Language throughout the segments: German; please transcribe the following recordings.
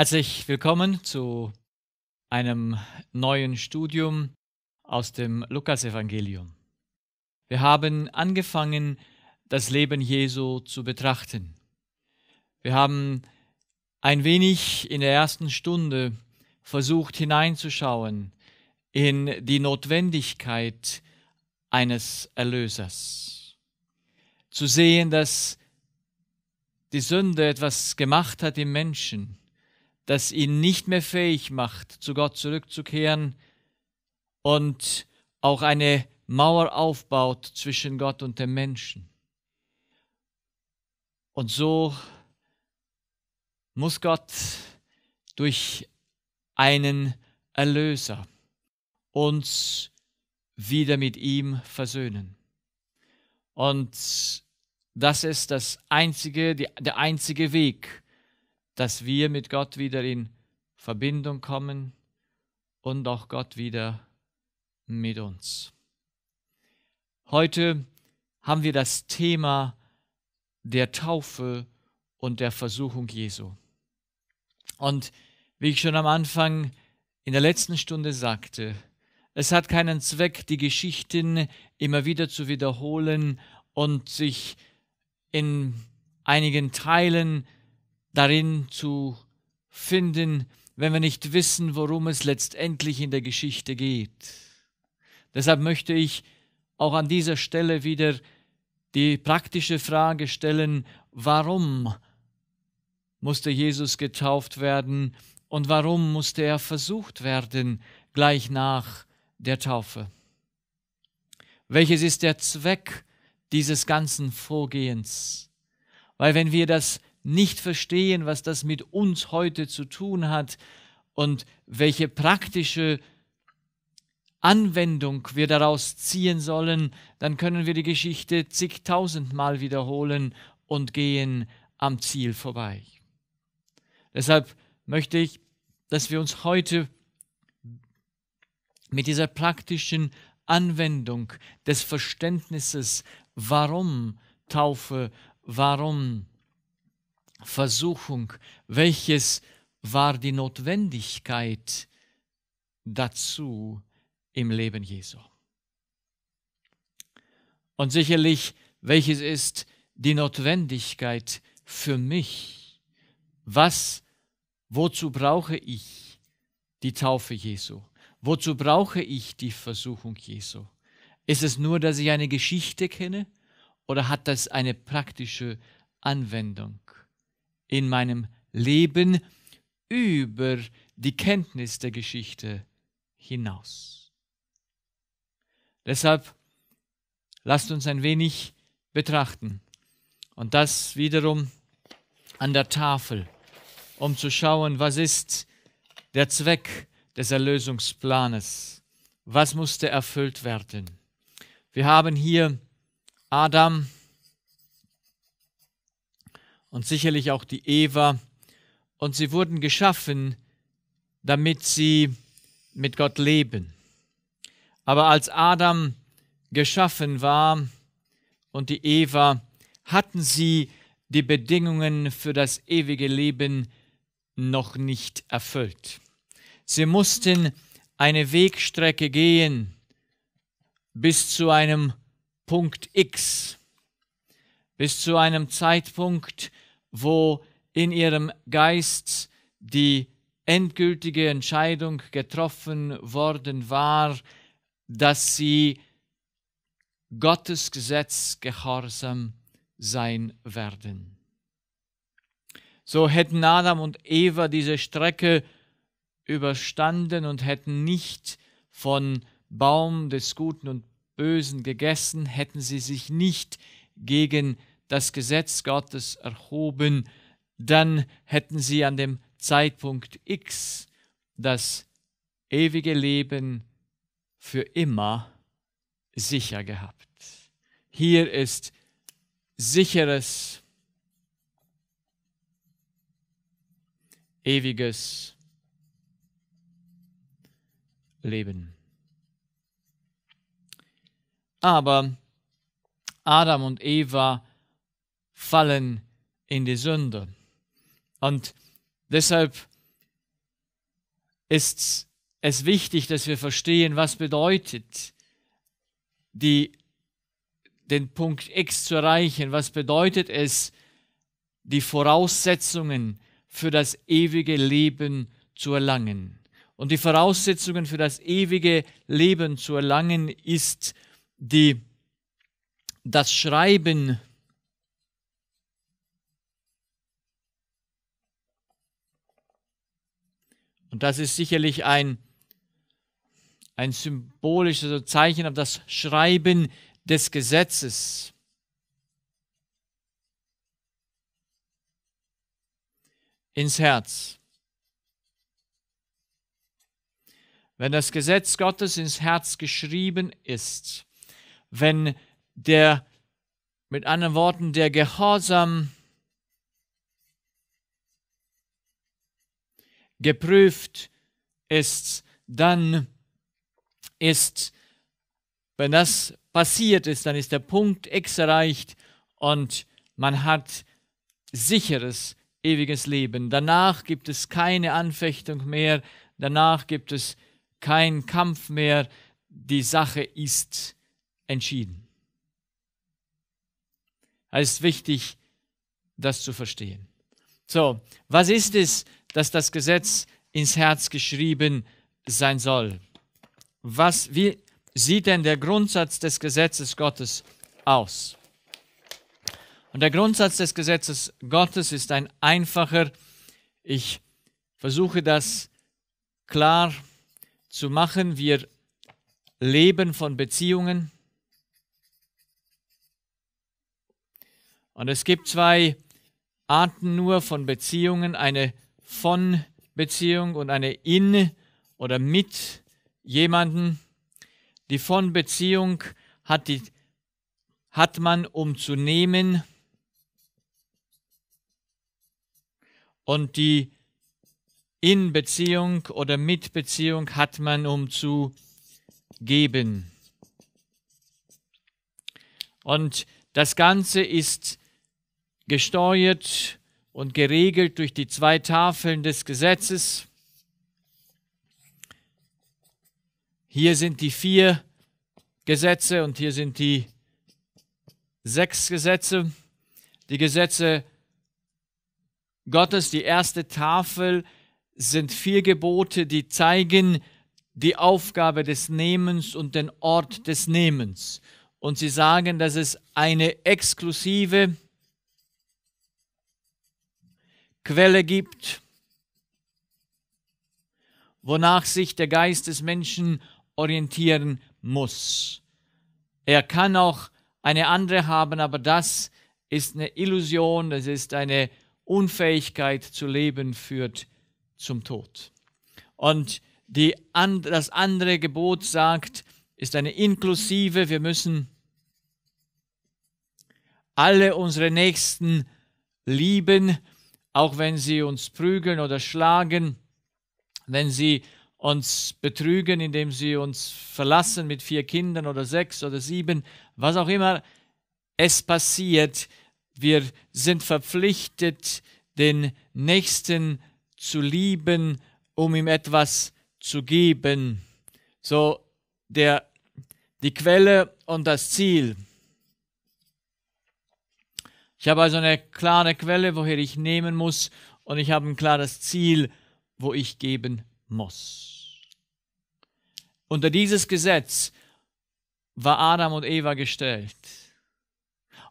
Herzlich willkommen zu einem neuen Studium aus dem Lukasevangelium. Wir haben angefangen, das Leben Jesu zu betrachten. Wir haben ein wenig in der ersten Stunde versucht hineinzuschauen in die Notwendigkeit eines Erlösers. Zu sehen, dass die Sünde etwas gemacht hat im Menschen, das ihn nicht mehr fähig macht, zu Gott zurückzukehren und auch eine Mauer aufbaut zwischen Gott und dem Menschen. Und so muss Gott durch einen Erlöser uns wieder mit ihm versöhnen. Und das ist das einzige, die, der einzige Weg, dass wir mit Gott wieder in Verbindung kommen und auch Gott wieder mit uns. Heute haben wir das Thema der Taufe und der Versuchung Jesu. Und wie ich schon am Anfang in der letzten Stunde sagte, es hat keinen Zweck, die Geschichten immer wieder zu wiederholen und sich in einigen Teilen darin zu finden, wenn wir nicht wissen, worum es letztendlich in der Geschichte geht. Deshalb möchte ich auch an dieser Stelle wieder die praktische Frage stellen, warum musste Jesus getauft werden und warum musste er versucht werden gleich nach der Taufe? Welches ist der Zweck dieses ganzen Vorgehens? Weil wenn wir das nicht verstehen, was das mit uns heute zu tun hat und welche praktische Anwendung wir daraus ziehen sollen, dann können wir die Geschichte zigtausendmal wiederholen und gehen am Ziel vorbei. Deshalb möchte ich, dass wir uns heute mit dieser praktischen Anwendung des Verständnisses, warum Taufe, warum Versuchung, welches war die Notwendigkeit dazu im Leben Jesu. Und sicherlich, welches ist die Notwendigkeit für mich? Was, wozu brauche ich die Taufe Jesu? Wozu brauche ich die Versuchung Jesu? Ist es nur, dass ich eine Geschichte kenne oder hat das eine praktische Anwendung? in meinem Leben über die Kenntnis der Geschichte hinaus. Deshalb lasst uns ein wenig betrachten und das wiederum an der Tafel, um zu schauen, was ist der Zweck des Erlösungsplanes, was musste erfüllt werden. Wir haben hier Adam, und sicherlich auch die Eva. Und sie wurden geschaffen, damit sie mit Gott leben. Aber als Adam geschaffen war und die Eva, hatten sie die Bedingungen für das ewige Leben noch nicht erfüllt. Sie mussten eine Wegstrecke gehen bis zu einem Punkt X, bis zu einem Zeitpunkt, wo in ihrem Geist die endgültige Entscheidung getroffen worden war, dass sie Gottes Gesetz gehorsam sein werden. So hätten Adam und Eva diese Strecke überstanden und hätten nicht von Baum des Guten und Bösen gegessen, hätten sie sich nicht gegen die das Gesetz Gottes erhoben, dann hätten sie an dem Zeitpunkt X das ewige Leben für immer sicher gehabt. Hier ist sicheres, ewiges Leben. Aber Adam und Eva fallen in die Sünde. Und deshalb ist es wichtig, dass wir verstehen, was bedeutet, die, den Punkt X zu erreichen, was bedeutet es, die Voraussetzungen für das ewige Leben zu erlangen. Und die Voraussetzungen für das ewige Leben zu erlangen ist die, das Schreiben Und das ist sicherlich ein, ein symbolisches Zeichen auf das Schreiben des Gesetzes. ins Herz. Wenn das Gesetz Gottes ins Herz geschrieben ist, wenn der, mit anderen Worten, der Gehorsam geprüft ist, dann ist, wenn das passiert ist, dann ist der Punkt X erreicht und man hat sicheres, ewiges Leben. Danach gibt es keine Anfechtung mehr, danach gibt es keinen Kampf mehr, die Sache ist entschieden. Es ist wichtig, das zu verstehen. So, was ist es, dass das Gesetz ins Herz geschrieben sein soll. Was, wie sieht denn der Grundsatz des Gesetzes Gottes aus? Und der Grundsatz des Gesetzes Gottes ist ein einfacher, ich versuche das klar zu machen, wir leben von Beziehungen. Und es gibt zwei Arten nur von Beziehungen, eine von Beziehung und eine in oder mit jemanden. Die von Beziehung hat, die, hat man, um zu nehmen. Und die in Beziehung oder mit Beziehung hat man, um zu geben. Und das Ganze ist gesteuert und geregelt durch die zwei Tafeln des Gesetzes. Hier sind die vier Gesetze und hier sind die sechs Gesetze. Die Gesetze Gottes, die erste Tafel, sind vier Gebote, die zeigen die Aufgabe des Nehmens und den Ort des Nehmens. Und sie sagen, dass es eine exklusive Quelle gibt, wonach sich der Geist des Menschen orientieren muss. Er kann auch eine andere haben, aber das ist eine Illusion, das ist eine Unfähigkeit zu leben, führt zum Tod. Und die, das andere Gebot sagt, ist eine inklusive, wir müssen alle unsere Nächsten lieben, auch wenn sie uns prügeln oder schlagen, wenn sie uns betrügen, indem sie uns verlassen mit vier Kindern oder sechs oder sieben, was auch immer es passiert, wir sind verpflichtet, den Nächsten zu lieben, um ihm etwas zu geben. So der, die Quelle und das Ziel ich habe also eine klare Quelle, woher ich nehmen muss und ich habe ein klares Ziel, wo ich geben muss. Unter dieses Gesetz war Adam und Eva gestellt.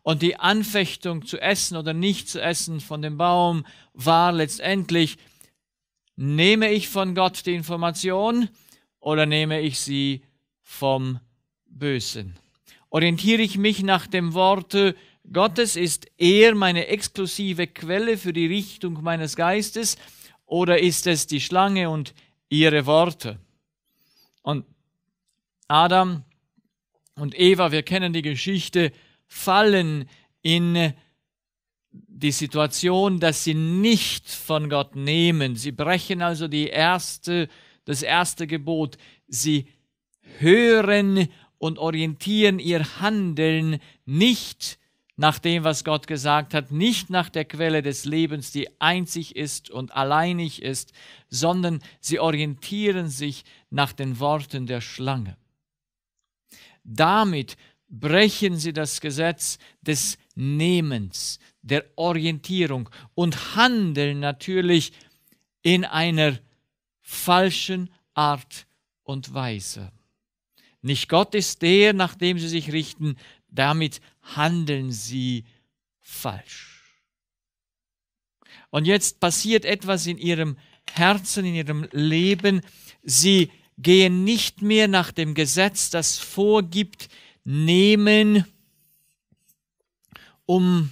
Und die Anfechtung zu essen oder nicht zu essen von dem Baum war letztendlich, nehme ich von Gott die Information oder nehme ich sie vom Bösen? Orientiere ich mich nach dem Worte Gottes ist er meine exklusive Quelle für die Richtung meines Geistes oder ist es die Schlange und ihre Worte? Und Adam und Eva, wir kennen die Geschichte, fallen in die Situation, dass sie nicht von Gott nehmen. Sie brechen also die erste, das erste Gebot. Sie hören und orientieren ihr Handeln nicht nach dem, was Gott gesagt hat, nicht nach der Quelle des Lebens, die einzig ist und alleinig ist, sondern sie orientieren sich nach den Worten der Schlange. Damit brechen sie das Gesetz des Nehmens, der Orientierung und handeln natürlich in einer falschen Art und Weise. Nicht Gott ist der, nach dem sie sich richten, damit handeln sie falsch. Und jetzt passiert etwas in ihrem Herzen, in ihrem Leben. Sie gehen nicht mehr nach dem Gesetz, das vorgibt, nehmen, um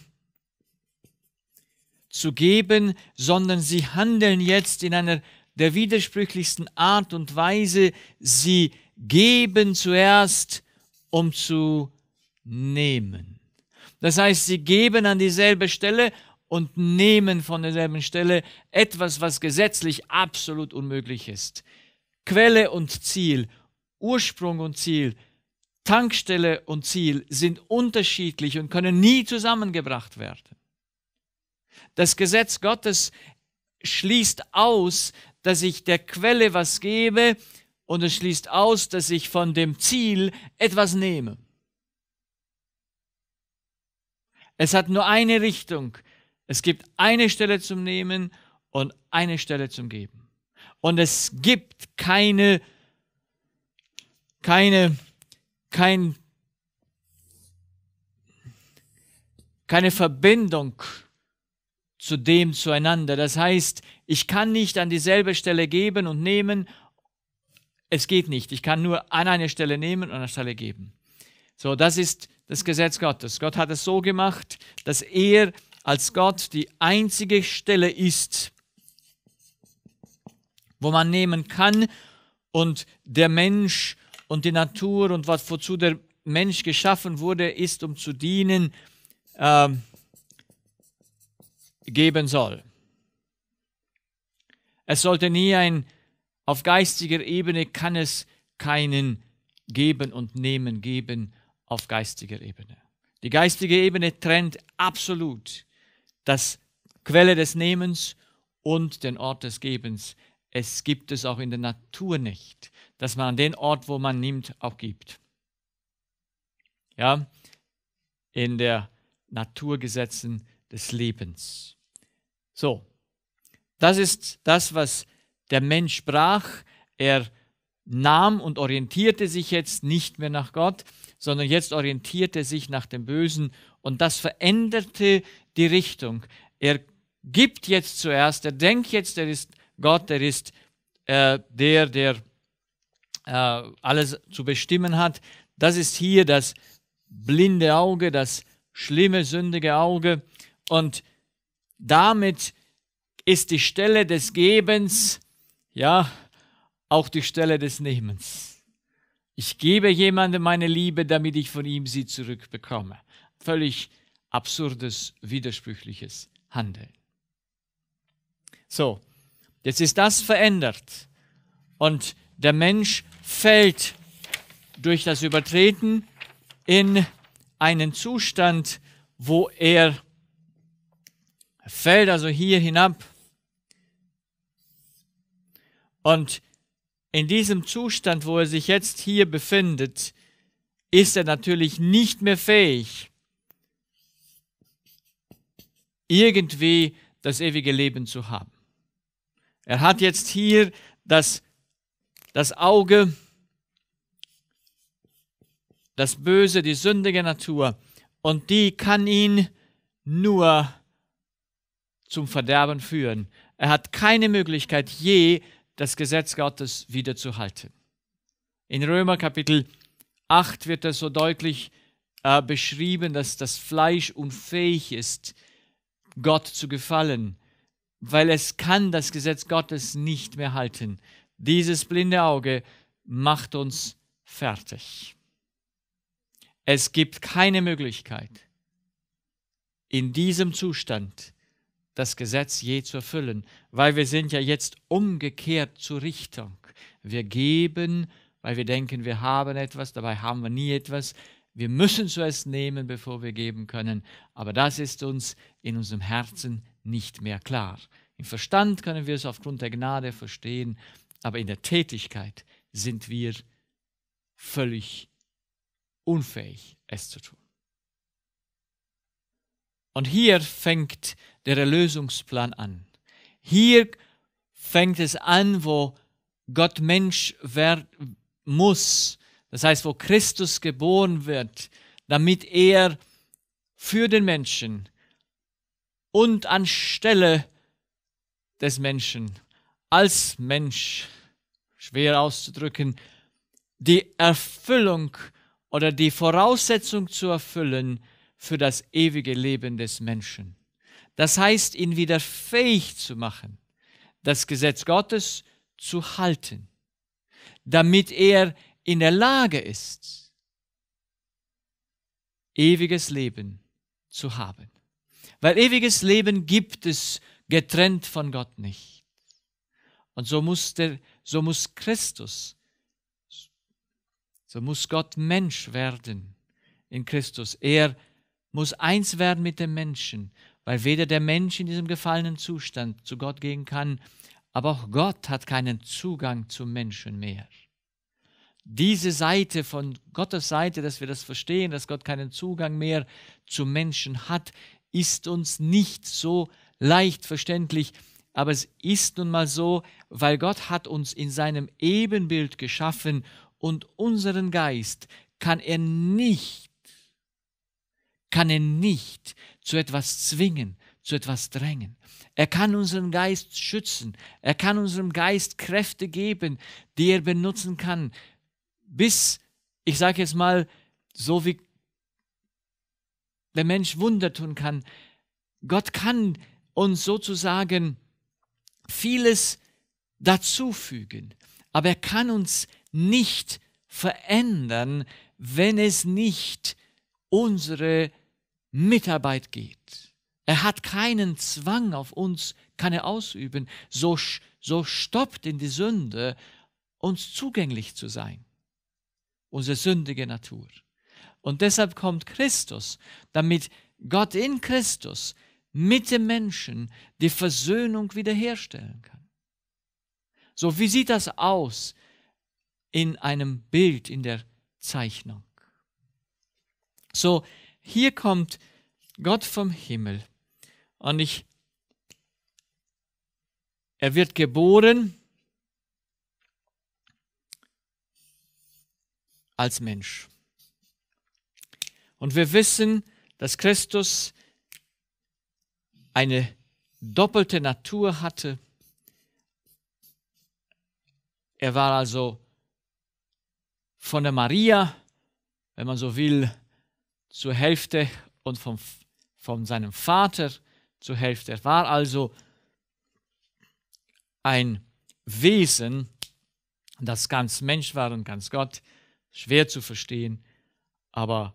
zu geben, sondern sie handeln jetzt in einer der widersprüchlichsten Art und Weise. Sie geben zuerst, um zu nehmen. Das heißt, sie geben an dieselbe Stelle und nehmen von derselben Stelle etwas, was gesetzlich absolut unmöglich ist. Quelle und Ziel, Ursprung und Ziel, Tankstelle und Ziel sind unterschiedlich und können nie zusammengebracht werden. Das Gesetz Gottes schließt aus, dass ich der Quelle was gebe und es schließt aus, dass ich von dem Ziel etwas nehme. Es hat nur eine Richtung. Es gibt eine Stelle zum Nehmen und eine Stelle zum Geben. Und es gibt keine, keine, kein, keine Verbindung zu dem zueinander. Das heißt, ich kann nicht an dieselbe Stelle geben und nehmen. Es geht nicht. Ich kann nur an eine Stelle nehmen und an eine Stelle geben. So, das ist das Gesetz Gottes. Gott hat es so gemacht, dass er als Gott die einzige Stelle ist, wo man nehmen kann und der Mensch und die Natur und was wozu der Mensch geschaffen wurde, ist, um zu dienen, äh, geben soll. Es sollte nie ein, auf geistiger Ebene kann es keinen Geben und Nehmen geben, auf geistiger Ebene. Die geistige Ebene trennt absolut das Quelle des Nehmens und den Ort des Gebens. Es gibt es auch in der Natur nicht, dass man an den Ort, wo man nimmt, auch gibt. Ja, in der Naturgesetzen des Lebens. So, das ist das, was der Mensch sprach. Er nahm und orientierte sich jetzt nicht mehr nach Gott, sondern jetzt orientierte sich nach dem Bösen und das veränderte die Richtung. Er gibt jetzt zuerst, er denkt jetzt, er ist Gott, er ist äh, der, der äh, alles zu bestimmen hat. Das ist hier das blinde Auge, das schlimme, sündige Auge. Und damit ist die Stelle des Gebens, ja, auch die Stelle des Nehmens. Ich gebe jemandem meine Liebe, damit ich von ihm sie zurückbekomme. Völlig absurdes, widersprüchliches Handeln. So, jetzt ist das verändert und der Mensch fällt durch das Übertreten in einen Zustand, wo er fällt also hier hinab und in diesem Zustand, wo er sich jetzt hier befindet, ist er natürlich nicht mehr fähig, irgendwie das ewige Leben zu haben. Er hat jetzt hier das, das Auge, das Böse, die sündige Natur, und die kann ihn nur zum Verderben führen. Er hat keine Möglichkeit, je das Gesetz Gottes wiederzuhalten. In Römer Kapitel 8 wird das so deutlich äh, beschrieben, dass das Fleisch unfähig ist, Gott zu gefallen, weil es kann das Gesetz Gottes nicht mehr halten. Dieses blinde Auge macht uns fertig. Es gibt keine Möglichkeit, in diesem Zustand das Gesetz je zu erfüllen, weil wir sind ja jetzt umgekehrt zur Richtung. Wir geben, weil wir denken, wir haben etwas, dabei haben wir nie etwas. Wir müssen zuerst nehmen, bevor wir geben können, aber das ist uns in unserem Herzen nicht mehr klar. Im Verstand können wir es aufgrund der Gnade verstehen, aber in der Tätigkeit sind wir völlig unfähig, es zu tun. Und hier fängt der Erlösungsplan an. Hier fängt es an, wo Gott Mensch werden muss. Das heißt, wo Christus geboren wird, damit er für den Menschen und anstelle des Menschen als Mensch, schwer auszudrücken, die Erfüllung oder die Voraussetzung zu erfüllen, für das ewige Leben des Menschen. Das heißt, ihn wieder fähig zu machen, das Gesetz Gottes zu halten, damit er in der Lage ist, ewiges Leben zu haben. Weil ewiges Leben gibt es getrennt von Gott nicht. Und so muss, der, so muss Christus, so muss Gott Mensch werden in Christus. Er muss eins werden mit dem Menschen, weil weder der Mensch in diesem gefallenen Zustand zu Gott gehen kann, aber auch Gott hat keinen Zugang zum Menschen mehr. Diese Seite von Gottes Seite, dass wir das verstehen, dass Gott keinen Zugang mehr zum Menschen hat, ist uns nicht so leicht verständlich, aber es ist nun mal so, weil Gott hat uns in seinem Ebenbild geschaffen und unseren Geist kann er nicht kann er nicht zu etwas zwingen, zu etwas drängen. Er kann unseren Geist schützen. Er kann unserem Geist Kräfte geben, die er benutzen kann, bis, ich sage jetzt mal, so wie der Mensch Wunder tun kann. Gott kann uns sozusagen vieles dazufügen, aber er kann uns nicht verändern, wenn es nicht unsere Mitarbeit geht. Er hat keinen Zwang auf uns, kann er ausüben. So, so stoppt in die Sünde, uns zugänglich zu sein. Unsere sündige Natur. Und deshalb kommt Christus, damit Gott in Christus mit dem Menschen die Versöhnung wiederherstellen kann. So, wie sieht das aus in einem Bild, in der Zeichnung? So, hier kommt Gott vom Himmel und ich, er wird geboren als Mensch. Und wir wissen, dass Christus eine doppelte Natur hatte. Er war also von der Maria, wenn man so will, zur Hälfte und vom, von seinem Vater zur Hälfte. Er war also ein Wesen, das ganz Mensch war und ganz Gott. Schwer zu verstehen, aber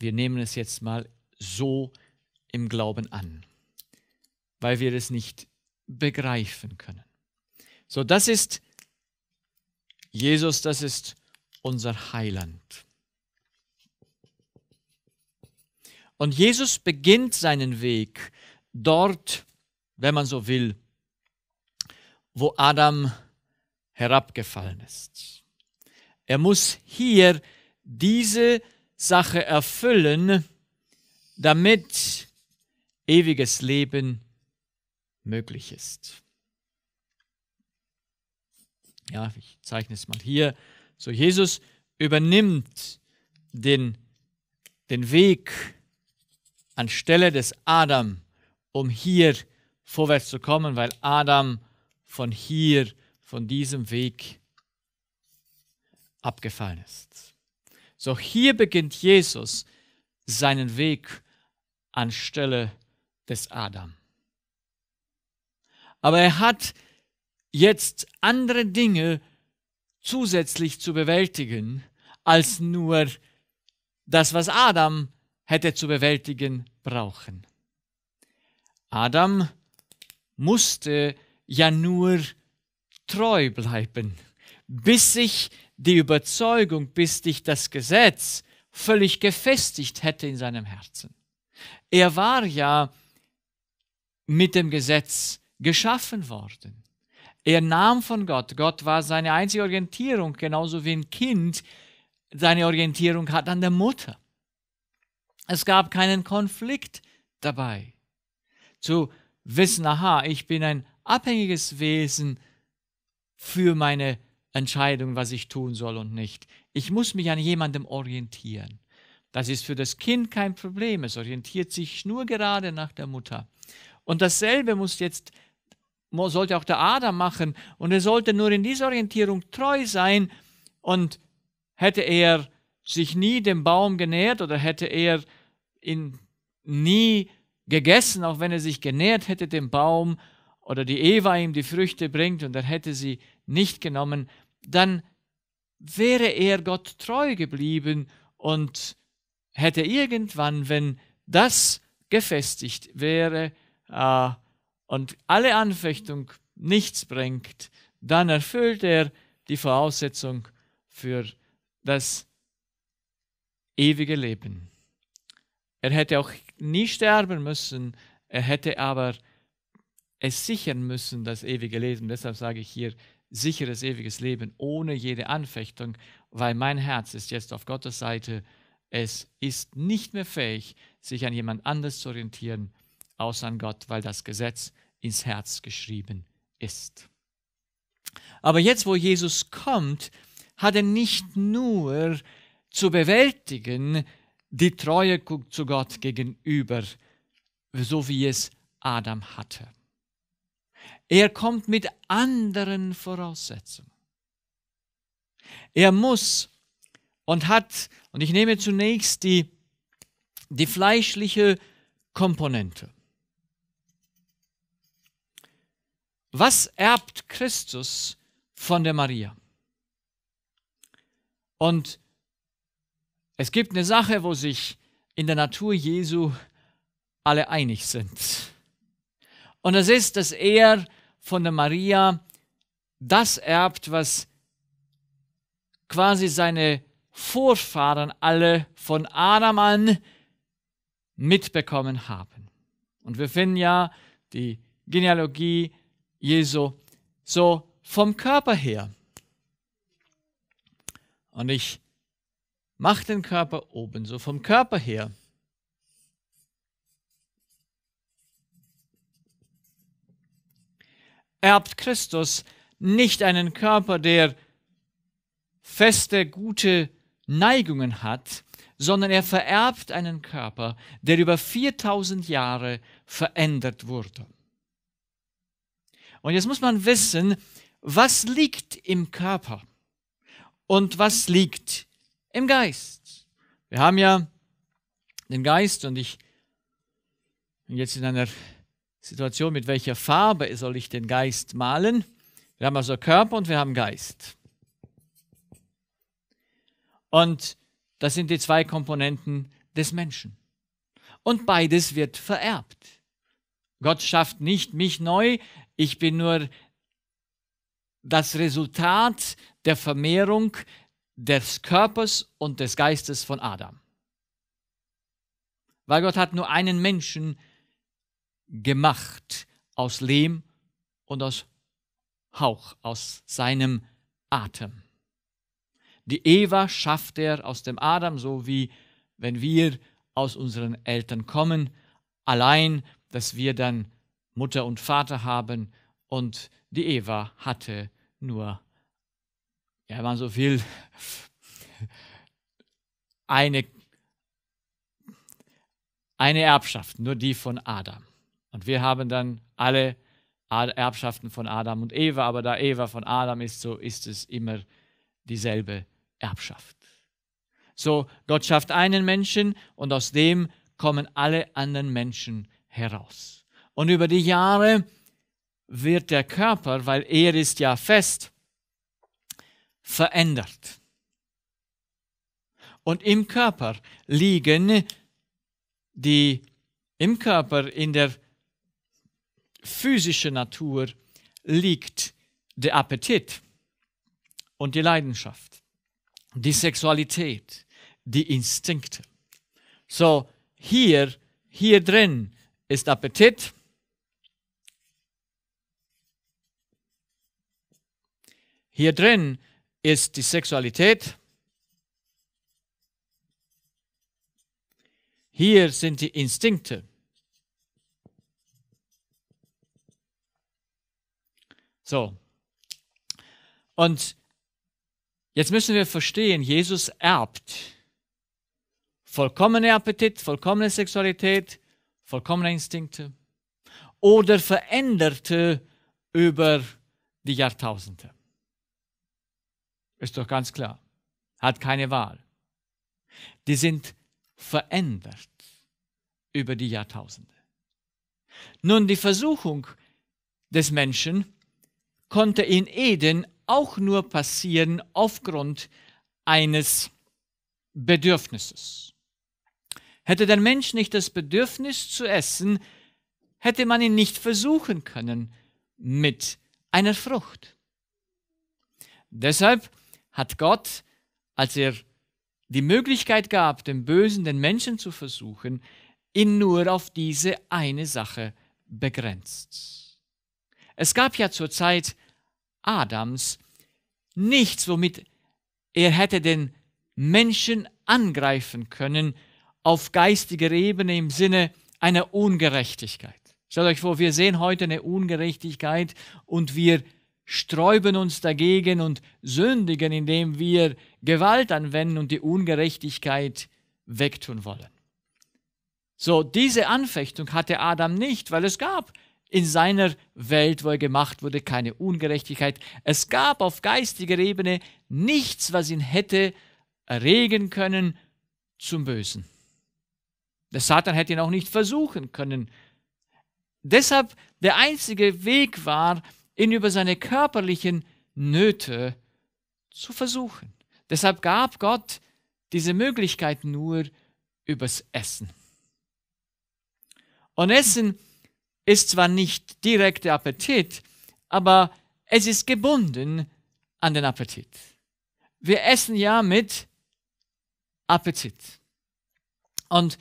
wir nehmen es jetzt mal so im Glauben an, weil wir es nicht begreifen können. So, das ist Jesus, das ist unser Heiland. Und Jesus beginnt seinen Weg dort, wenn man so will, wo Adam herabgefallen ist. Er muss hier diese Sache erfüllen, damit ewiges Leben möglich ist. Ja, ich zeichne es mal hier. So, Jesus übernimmt den, den Weg anstelle des Adam, um hier vorwärts zu kommen, weil Adam von hier, von diesem Weg abgefallen ist. So hier beginnt Jesus seinen Weg anstelle des Adam. Aber er hat jetzt andere Dinge zusätzlich zu bewältigen, als nur das, was Adam hätte zu bewältigen brauchen. Adam musste ja nur treu bleiben, bis sich die Überzeugung, bis sich das Gesetz völlig gefestigt hätte in seinem Herzen. Er war ja mit dem Gesetz geschaffen worden. Er nahm von Gott. Gott war seine einzige Orientierung, genauso wie ein Kind seine Orientierung hat an der Mutter. Es gab keinen Konflikt dabei. Zu wissen, aha, ich bin ein abhängiges Wesen für meine Entscheidung, was ich tun soll und nicht. Ich muss mich an jemandem orientieren. Das ist für das Kind kein Problem. Es orientiert sich nur gerade nach der Mutter. Und dasselbe muss jetzt, sollte auch der Adam machen. Und er sollte nur in dieser Orientierung treu sein. Und hätte er sich nie dem Baum genähert oder hätte er ihn nie gegessen, auch wenn er sich genährt hätte dem Baum oder die Eva ihm die Früchte bringt und er hätte sie nicht genommen, dann wäre er Gott treu geblieben und hätte irgendwann, wenn das gefestigt wäre äh, und alle Anfechtung nichts bringt, dann erfüllt er die Voraussetzung für das ewige Leben. Er hätte auch nie sterben müssen, er hätte aber es sichern müssen, das ewige Leben. Deshalb sage ich hier, sicheres ewiges Leben ohne jede Anfechtung, weil mein Herz ist jetzt auf Gottes Seite. Es ist nicht mehr fähig, sich an jemand anders zu orientieren, außer an Gott, weil das Gesetz ins Herz geschrieben ist. Aber jetzt, wo Jesus kommt, hat er nicht nur zu bewältigen, die Treue zu Gott gegenüber, so wie es Adam hatte. Er kommt mit anderen Voraussetzungen. Er muss und hat, und ich nehme zunächst die, die fleischliche Komponente. Was erbt Christus von der Maria? Und es gibt eine Sache, wo sich in der Natur Jesu alle einig sind. Und das ist, dass er von der Maria das erbt, was quasi seine Vorfahren alle von Adam an mitbekommen haben. Und wir finden ja die Genealogie Jesu so vom Körper her. Und ich Macht den Körper oben so vom Körper her. Erbt Christus nicht einen Körper, der feste, gute Neigungen hat, sondern er vererbt einen Körper, der über 4000 Jahre verändert wurde. Und jetzt muss man wissen, was liegt im Körper und was liegt im Geist. Wir haben ja den Geist und ich bin jetzt in einer Situation, mit welcher Farbe soll ich den Geist malen? Wir haben also Körper und wir haben Geist. Und das sind die zwei Komponenten des Menschen. Und beides wird vererbt. Gott schafft nicht mich neu, ich bin nur das Resultat der Vermehrung des Körpers und des Geistes von Adam. Weil Gott hat nur einen Menschen gemacht aus Lehm und aus Hauch, aus seinem Atem. Die Eva schafft er aus dem Adam, so wie wenn wir aus unseren Eltern kommen, allein, dass wir dann Mutter und Vater haben und die Eva hatte nur ja, waren so viel, eine, eine Erbschaft, nur die von Adam. Und wir haben dann alle Erbschaften von Adam und Eva, aber da Eva von Adam ist, so ist es immer dieselbe Erbschaft. So, Gott schafft einen Menschen und aus dem kommen alle anderen Menschen heraus. Und über die Jahre wird der Körper, weil er ist ja fest, verändert. Und im Körper liegen die, im Körper, in der physischen Natur liegt der Appetit und die Leidenschaft, die Sexualität, die Instinkte. So, hier, hier drin ist Appetit. Hier drin ist die Sexualität. Hier sind die Instinkte. So. Und jetzt müssen wir verstehen, Jesus erbt. Vollkommener Appetit, vollkommene Sexualität, vollkommene Instinkte oder veränderte über die Jahrtausende. Ist doch ganz klar. Hat keine Wahl. Die sind verändert über die Jahrtausende. Nun, die Versuchung des Menschen konnte in Eden auch nur passieren aufgrund eines Bedürfnisses. Hätte der Mensch nicht das Bedürfnis zu essen, hätte man ihn nicht versuchen können mit einer Frucht. Deshalb hat Gott, als er die Möglichkeit gab, dem Bösen den Menschen zu versuchen, ihn nur auf diese eine Sache begrenzt. Es gab ja zur Zeit Adams nichts, womit er hätte den Menschen angreifen können auf geistiger Ebene im Sinne einer Ungerechtigkeit. Stellt euch vor, wir sehen heute eine Ungerechtigkeit und wir sträuben uns dagegen und sündigen, indem wir Gewalt anwenden und die Ungerechtigkeit wegtun wollen. So, diese Anfechtung hatte Adam nicht, weil es gab in seiner Welt, wo er gemacht wurde, keine Ungerechtigkeit. Es gab auf geistiger Ebene nichts, was ihn hätte erregen können zum Bösen. Der Satan hätte ihn auch nicht versuchen können. Deshalb der einzige Weg war, ihn über seine körperlichen Nöte zu versuchen. Deshalb gab Gott diese Möglichkeit nur übers Essen. Und Essen ist zwar nicht direkt der Appetit, aber es ist gebunden an den Appetit. Wir essen ja mit Appetit. Und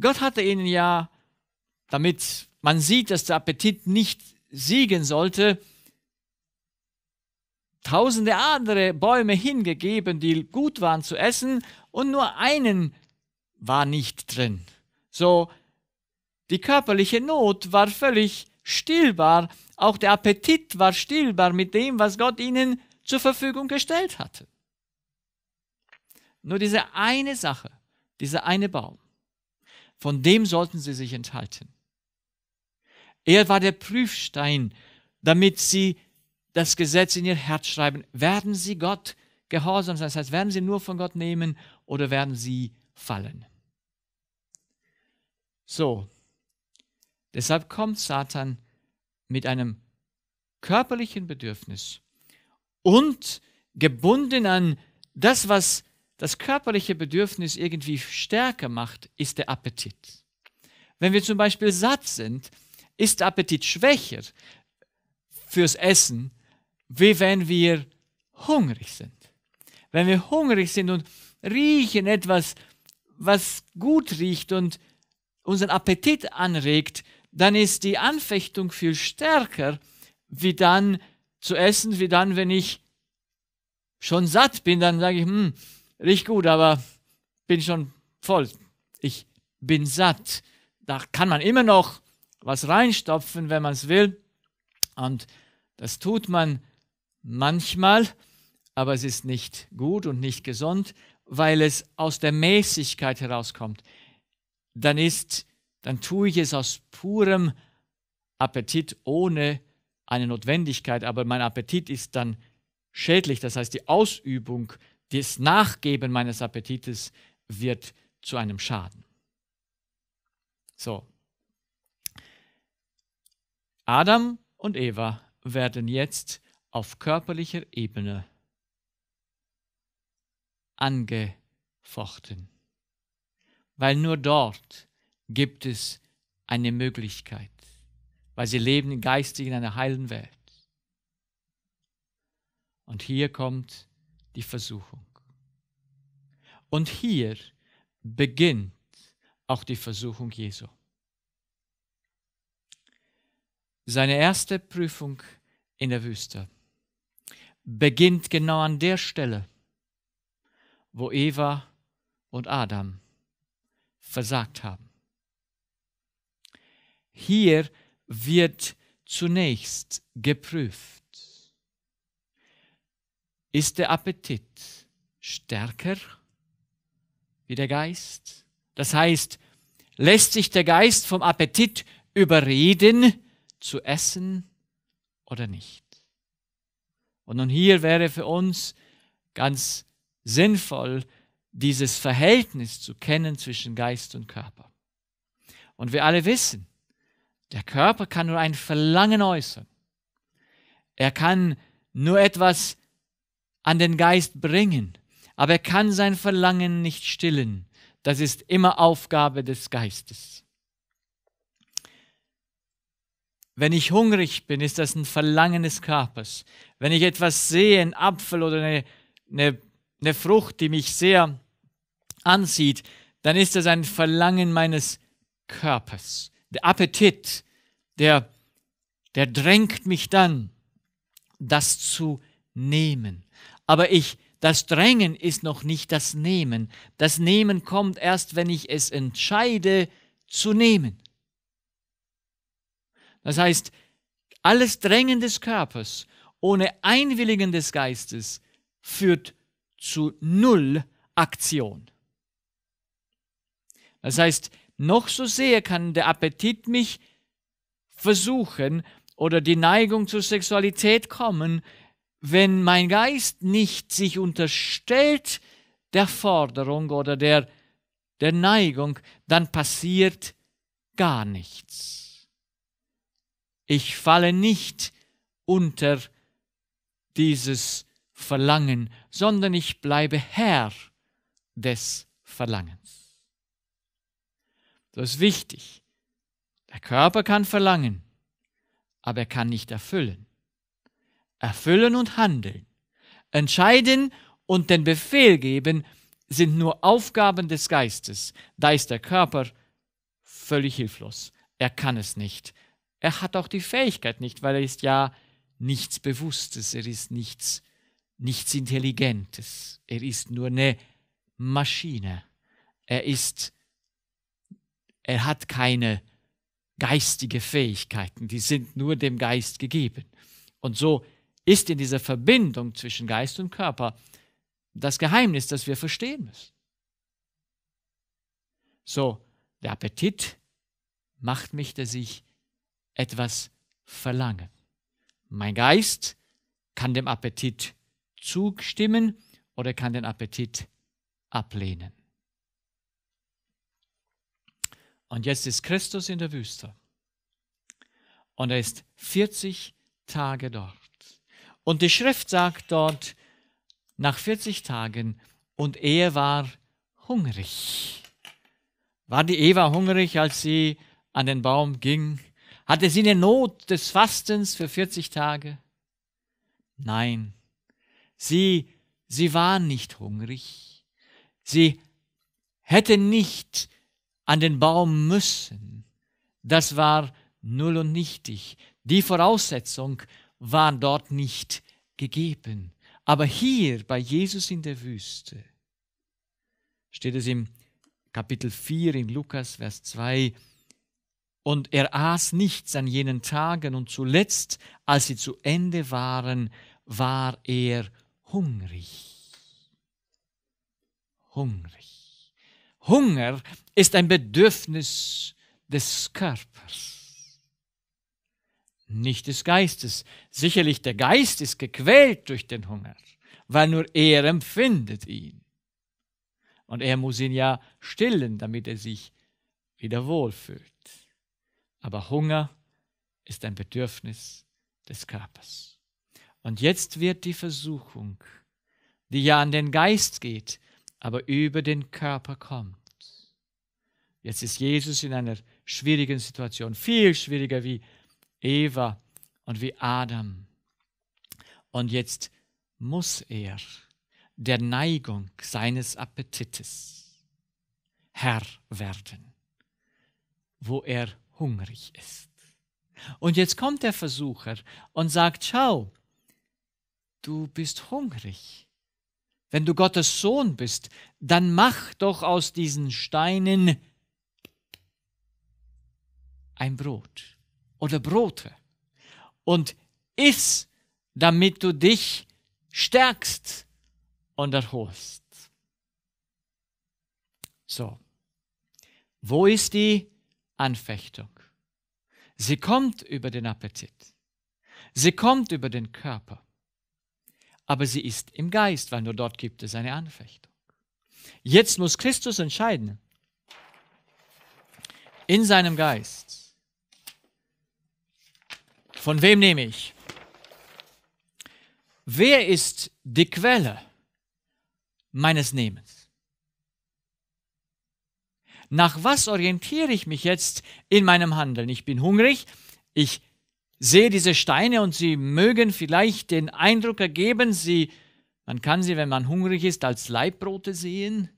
Gott hatte ihnen ja, damit man sieht, dass der Appetit nicht siegen sollte, tausende andere Bäume hingegeben, die gut waren zu essen, und nur einen war nicht drin. So, die körperliche Not war völlig stillbar, auch der Appetit war stillbar mit dem, was Gott ihnen zur Verfügung gestellt hatte. Nur diese eine Sache, dieser eine Baum, von dem sollten sie sich enthalten. Er war der Prüfstein, damit sie das Gesetz in ihr Herz schreiben. Werden sie Gott gehorsam sein? Das heißt, werden sie nur von Gott nehmen oder werden sie fallen? So, deshalb kommt Satan mit einem körperlichen Bedürfnis und gebunden an das, was das körperliche Bedürfnis irgendwie stärker macht, ist der Appetit. Wenn wir zum Beispiel satt sind, ist der Appetit schwächer fürs Essen, wie wenn wir hungrig sind. Wenn wir hungrig sind und riechen etwas, was gut riecht und unseren Appetit anregt, dann ist die Anfechtung viel stärker, wie dann zu essen, wie dann, wenn ich schon satt bin, dann sage ich, hm, riecht gut, aber bin schon voll. Ich bin satt. Da kann man immer noch was reinstopfen, wenn man es will. Und das tut man manchmal, aber es ist nicht gut und nicht gesund, weil es aus der Mäßigkeit herauskommt. Dann ist, dann tue ich es aus purem Appetit ohne eine Notwendigkeit, aber mein Appetit ist dann schädlich. Das heißt, die Ausübung, das Nachgeben meines Appetites wird zu einem Schaden. So, Adam und Eva werden jetzt auf körperlicher Ebene angefochten, weil nur dort gibt es eine Möglichkeit, weil sie leben geistig in einer heilen Welt. Und hier kommt die Versuchung. Und hier beginnt auch die Versuchung Jesu. Seine erste Prüfung in der Wüste beginnt genau an der Stelle, wo Eva und Adam versagt haben. Hier wird zunächst geprüft, ist der Appetit stärker wie der Geist? Das heißt, lässt sich der Geist vom Appetit überreden, zu essen oder nicht. Und nun hier wäre für uns ganz sinnvoll, dieses Verhältnis zu kennen zwischen Geist und Körper. Und wir alle wissen, der Körper kann nur ein Verlangen äußern. Er kann nur etwas an den Geist bringen, aber er kann sein Verlangen nicht stillen. Das ist immer Aufgabe des Geistes. Wenn ich hungrig bin, ist das ein Verlangen des Körpers. Wenn ich etwas sehe, einen Apfel oder eine, eine, eine Frucht, die mich sehr anzieht, dann ist das ein Verlangen meines Körpers. Der Appetit, der, der drängt mich dann, das zu nehmen. Aber ich, das Drängen ist noch nicht das Nehmen. Das Nehmen kommt erst, wenn ich es entscheide zu nehmen. Das heißt, alles Drängen des Körpers ohne Einwilligen des Geistes führt zu null Aktion. Das heißt, noch so sehr kann der Appetit mich versuchen oder die Neigung zur Sexualität kommen, wenn mein Geist nicht sich unterstellt der Forderung oder der, der Neigung, dann passiert gar nichts. Ich falle nicht unter dieses Verlangen, sondern ich bleibe Herr des Verlangens. Das ist wichtig. Der Körper kann verlangen, aber er kann nicht erfüllen. Erfüllen und handeln, entscheiden und den Befehl geben sind nur Aufgaben des Geistes. Da ist der Körper völlig hilflos. Er kann es nicht er hat auch die Fähigkeit nicht, weil er ist ja nichts Bewusstes, er ist nichts, nichts Intelligentes, er ist nur eine Maschine. Er ist, er hat keine geistige Fähigkeiten, die sind nur dem Geist gegeben. Und so ist in dieser Verbindung zwischen Geist und Körper das Geheimnis, das wir verstehen müssen. So, der Appetit macht mich, dass ich etwas verlangen. Mein Geist kann dem Appetit zustimmen oder kann den Appetit ablehnen. Und jetzt ist Christus in der Wüste. Und er ist 40 Tage dort. Und die Schrift sagt dort, nach 40 Tagen, und er war hungrig. War die Eva hungrig, als sie an den Baum ging? Hatte sie eine Not des Fastens für 40 Tage? Nein, sie, sie war nicht hungrig. Sie hätte nicht an den Baum müssen. Das war null und nichtig. Die Voraussetzung war dort nicht gegeben. Aber hier bei Jesus in der Wüste steht es im Kapitel 4 in Lukas, Vers 2, und er aß nichts an jenen Tagen, und zuletzt, als sie zu Ende waren, war er hungrig. Hungrig. Hunger ist ein Bedürfnis des Körpers, nicht des Geistes. Sicherlich der Geist ist gequält durch den Hunger, weil nur er empfindet ihn. Und er muss ihn ja stillen, damit er sich wieder wohlfühlt. Aber Hunger ist ein Bedürfnis des Körpers. Und jetzt wird die Versuchung, die ja an den Geist geht, aber über den Körper kommt. Jetzt ist Jesus in einer schwierigen Situation, viel schwieriger wie Eva und wie Adam. Und jetzt muss er der Neigung seines Appetites Herr werden, wo er hungrig ist. Und jetzt kommt der Versucher und sagt, schau, du bist hungrig. Wenn du Gottes Sohn bist, dann mach doch aus diesen Steinen ein Brot oder Brote und iss, damit du dich stärkst und erholst. So, wo ist die Anfechtung. Sie kommt über den Appetit. Sie kommt über den Körper. Aber sie ist im Geist, weil nur dort gibt es eine Anfechtung. Jetzt muss Christus entscheiden. In seinem Geist. Von wem nehme ich? Wer ist die Quelle meines Nehmens? nach was orientiere ich mich jetzt in meinem Handeln? Ich bin hungrig, ich sehe diese Steine und sie mögen vielleicht den Eindruck ergeben, sie, man kann sie, wenn man hungrig ist, als Leibbrote sehen.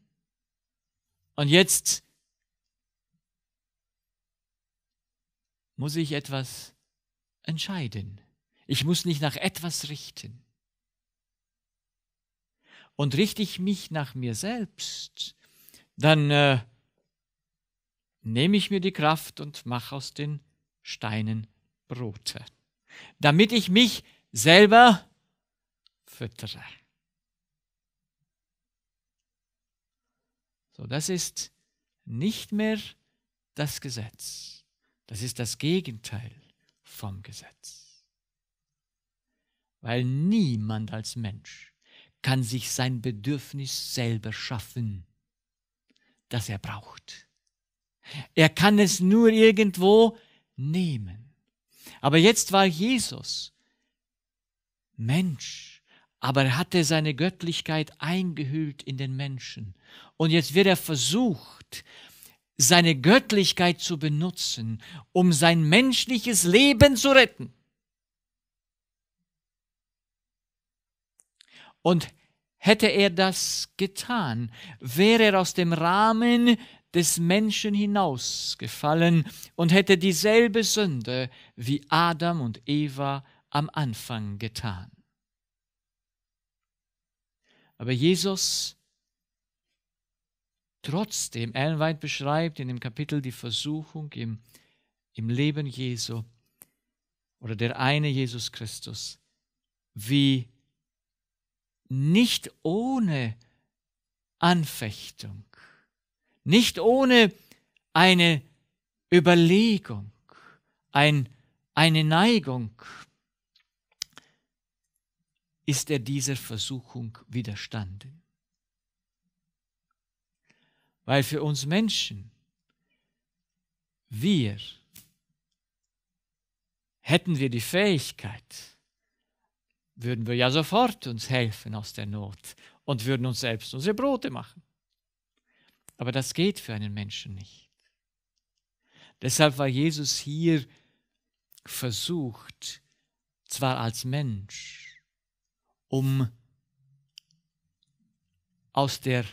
Und jetzt muss ich etwas entscheiden. Ich muss mich nach etwas richten. Und richte ich mich nach mir selbst, dann äh, nehme ich mir die Kraft und mache aus den Steinen Brote, damit ich mich selber füttere. So, das ist nicht mehr das Gesetz. Das ist das Gegenteil vom Gesetz. Weil niemand als Mensch kann sich sein Bedürfnis selber schaffen, das er braucht. Er kann es nur irgendwo nehmen. Aber jetzt war Jesus Mensch, aber er hatte seine Göttlichkeit eingehüllt in den Menschen. Und jetzt wird er versucht, seine Göttlichkeit zu benutzen, um sein menschliches Leben zu retten. Und hätte er das getan, wäre er aus dem Rahmen des Menschen hinausgefallen und hätte dieselbe Sünde wie Adam und Eva am Anfang getan. Aber Jesus trotzdem, Ellen White beschreibt in dem Kapitel die Versuchung im, im Leben Jesu oder der eine Jesus Christus, wie nicht ohne Anfechtung nicht ohne eine Überlegung, ein, eine Neigung, ist er dieser Versuchung widerstanden. Weil für uns Menschen, wir, hätten wir die Fähigkeit, würden wir ja sofort uns helfen aus der Not und würden uns selbst unsere Brote machen. Aber das geht für einen Menschen nicht. Deshalb war Jesus hier versucht, zwar als Mensch, um aus der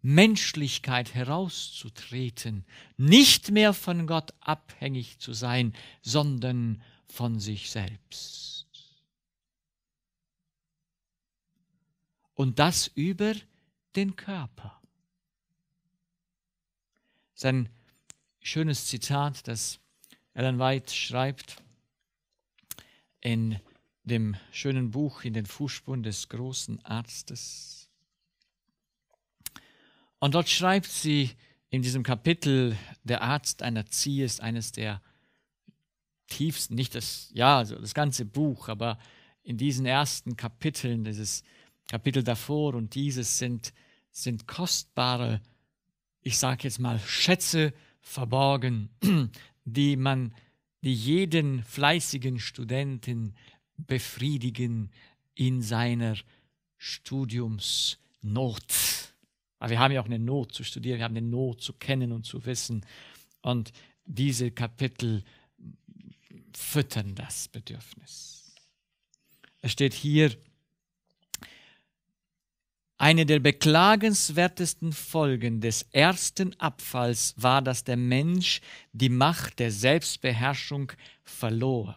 Menschlichkeit herauszutreten, nicht mehr von Gott abhängig zu sein, sondern von sich selbst. Und das über den Körper ist ein schönes Zitat, das Ellen White schreibt in dem schönen Buch In den Fußspuren des großen Arztes. Und dort schreibt sie in diesem Kapitel, der Arzt einer Zieh ist eines der tiefsten, nicht das, ja, also das ganze Buch, aber in diesen ersten Kapiteln, dieses Kapitel davor und dieses sind, sind kostbare ich sage jetzt mal, Schätze verborgen, die man, die jeden fleißigen Studenten befriedigen in seiner Studiumsnot. Aber wir haben ja auch eine Not zu studieren, wir haben eine Not zu kennen und zu wissen. Und diese Kapitel füttern das Bedürfnis. Es steht hier, eine der beklagenswertesten Folgen des ersten Abfalls war, dass der Mensch die Macht der Selbstbeherrschung verlor.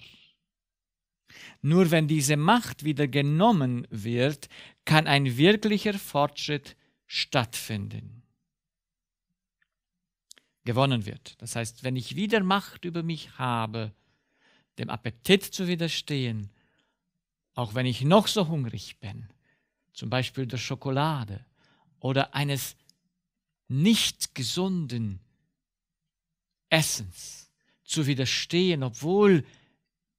Nur wenn diese Macht wieder genommen wird, kann ein wirklicher Fortschritt stattfinden. Gewonnen wird. Das heißt, wenn ich wieder Macht über mich habe, dem Appetit zu widerstehen, auch wenn ich noch so hungrig bin, zum Beispiel der Schokolade oder eines nicht gesunden Essens zu widerstehen, obwohl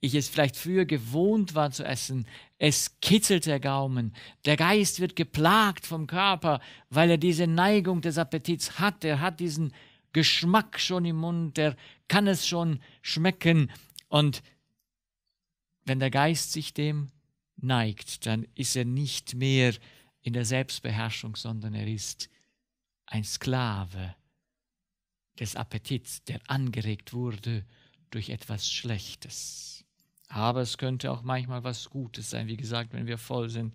ich es vielleicht früher gewohnt war zu essen. Es kitzelt der Gaumen. Der Geist wird geplagt vom Körper, weil er diese Neigung des Appetits hat. Er hat diesen Geschmack schon im Mund, er kann es schon schmecken. Und wenn der Geist sich dem neigt, dann ist er nicht mehr in der Selbstbeherrschung, sondern er ist ein Sklave des Appetits, der angeregt wurde durch etwas Schlechtes. Aber es könnte auch manchmal was Gutes sein, wie gesagt, wenn wir voll sind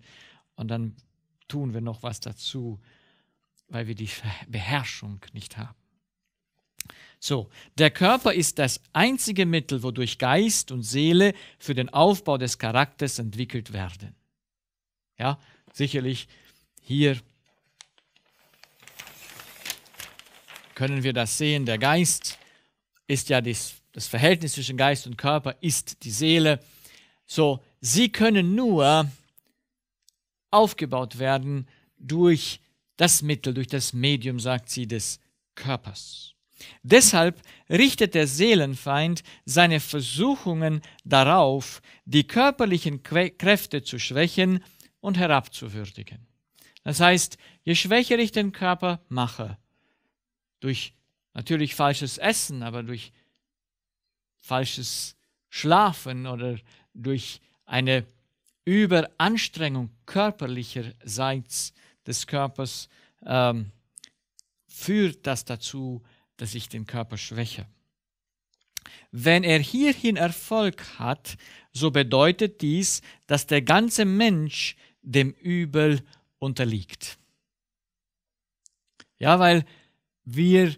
und dann tun wir noch was dazu, weil wir die Beherrschung nicht haben. So, der Körper ist das einzige Mittel, wodurch Geist und Seele für den Aufbau des Charakters entwickelt werden. Ja, sicherlich hier können wir das sehen. Der Geist ist ja das, das Verhältnis zwischen Geist und Körper ist die Seele. So, sie können nur aufgebaut werden durch das Mittel, durch das Medium, sagt sie, des Körpers. Deshalb richtet der Seelenfeind seine Versuchungen darauf, die körperlichen Kräfte zu schwächen und herabzuwürdigen. Das heißt, je schwächer ich den Körper mache, durch natürlich falsches Essen, aber durch falsches Schlafen oder durch eine Überanstrengung körperlicherseits des Körpers ähm, führt das dazu, dass ich den Körper schwäche. Wenn er hierhin Erfolg hat, so bedeutet dies, dass der ganze Mensch dem Übel unterliegt. Ja, weil wir,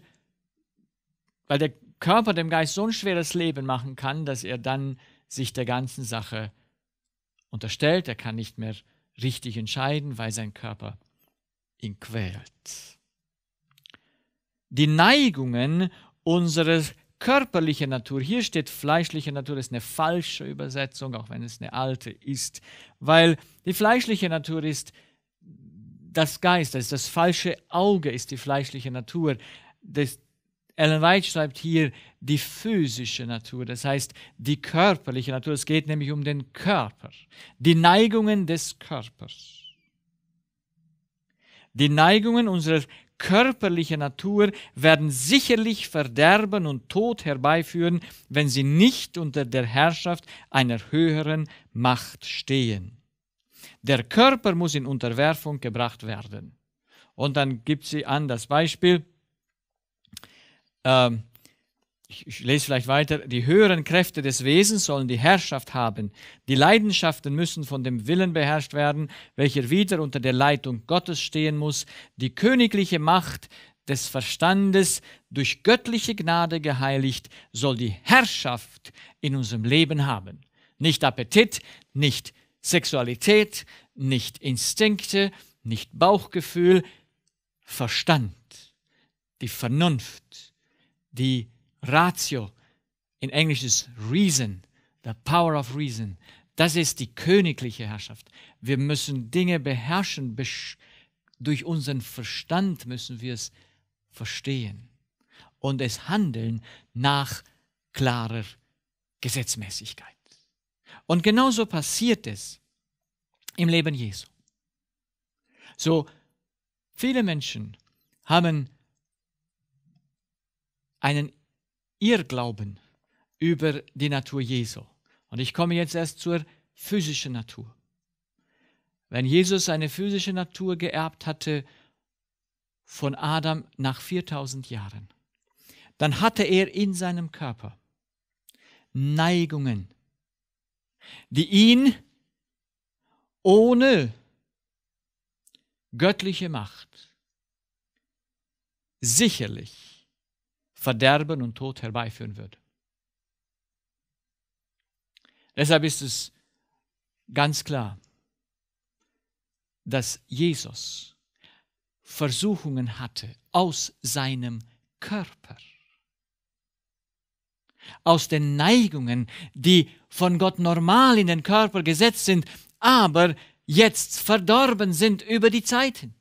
weil der Körper dem Geist so ein schweres Leben machen kann, dass er dann sich der ganzen Sache unterstellt, er kann nicht mehr richtig entscheiden, weil sein Körper ihn quält die Neigungen unserer körperlichen Natur. Hier steht fleischliche Natur, das ist eine falsche Übersetzung, auch wenn es eine alte ist, weil die fleischliche Natur ist das Geist, das, das falsche Auge ist die fleischliche Natur. Das, Ellen White schreibt hier die physische Natur, das heißt die körperliche Natur. Es geht nämlich um den Körper, die Neigungen des Körpers. Die Neigungen unserer körperliche Natur werden sicherlich Verderben und Tod herbeiführen, wenn sie nicht unter der Herrschaft einer höheren Macht stehen. Der Körper muss in Unterwerfung gebracht werden. Und dann gibt sie an das Beispiel, ähm, ich, ich lese vielleicht weiter, die höheren Kräfte des Wesens sollen die Herrschaft haben. Die Leidenschaften müssen von dem Willen beherrscht werden, welcher wieder unter der Leitung Gottes stehen muss. Die königliche Macht des Verstandes, durch göttliche Gnade geheiligt, soll die Herrschaft in unserem Leben haben. Nicht Appetit, nicht Sexualität, nicht Instinkte, nicht Bauchgefühl, Verstand, die Vernunft, die Ratio, in Englisch ist Reason, the power of Reason. Das ist die königliche Herrschaft. Wir müssen Dinge beherrschen, durch unseren Verstand müssen wir es verstehen und es handeln nach klarer Gesetzmäßigkeit. Und genauso passiert es im Leben Jesu. So viele Menschen haben einen ihr Glauben über die Natur Jesu. Und ich komme jetzt erst zur physischen Natur. Wenn Jesus seine physische Natur geerbt hatte von Adam nach 4000 Jahren, dann hatte er in seinem Körper Neigungen, die ihn ohne göttliche Macht sicherlich Verderben und Tod herbeiführen wird. Deshalb ist es ganz klar, dass Jesus Versuchungen hatte aus seinem Körper, aus den Neigungen, die von Gott normal in den Körper gesetzt sind, aber jetzt verdorben sind über die Zeiten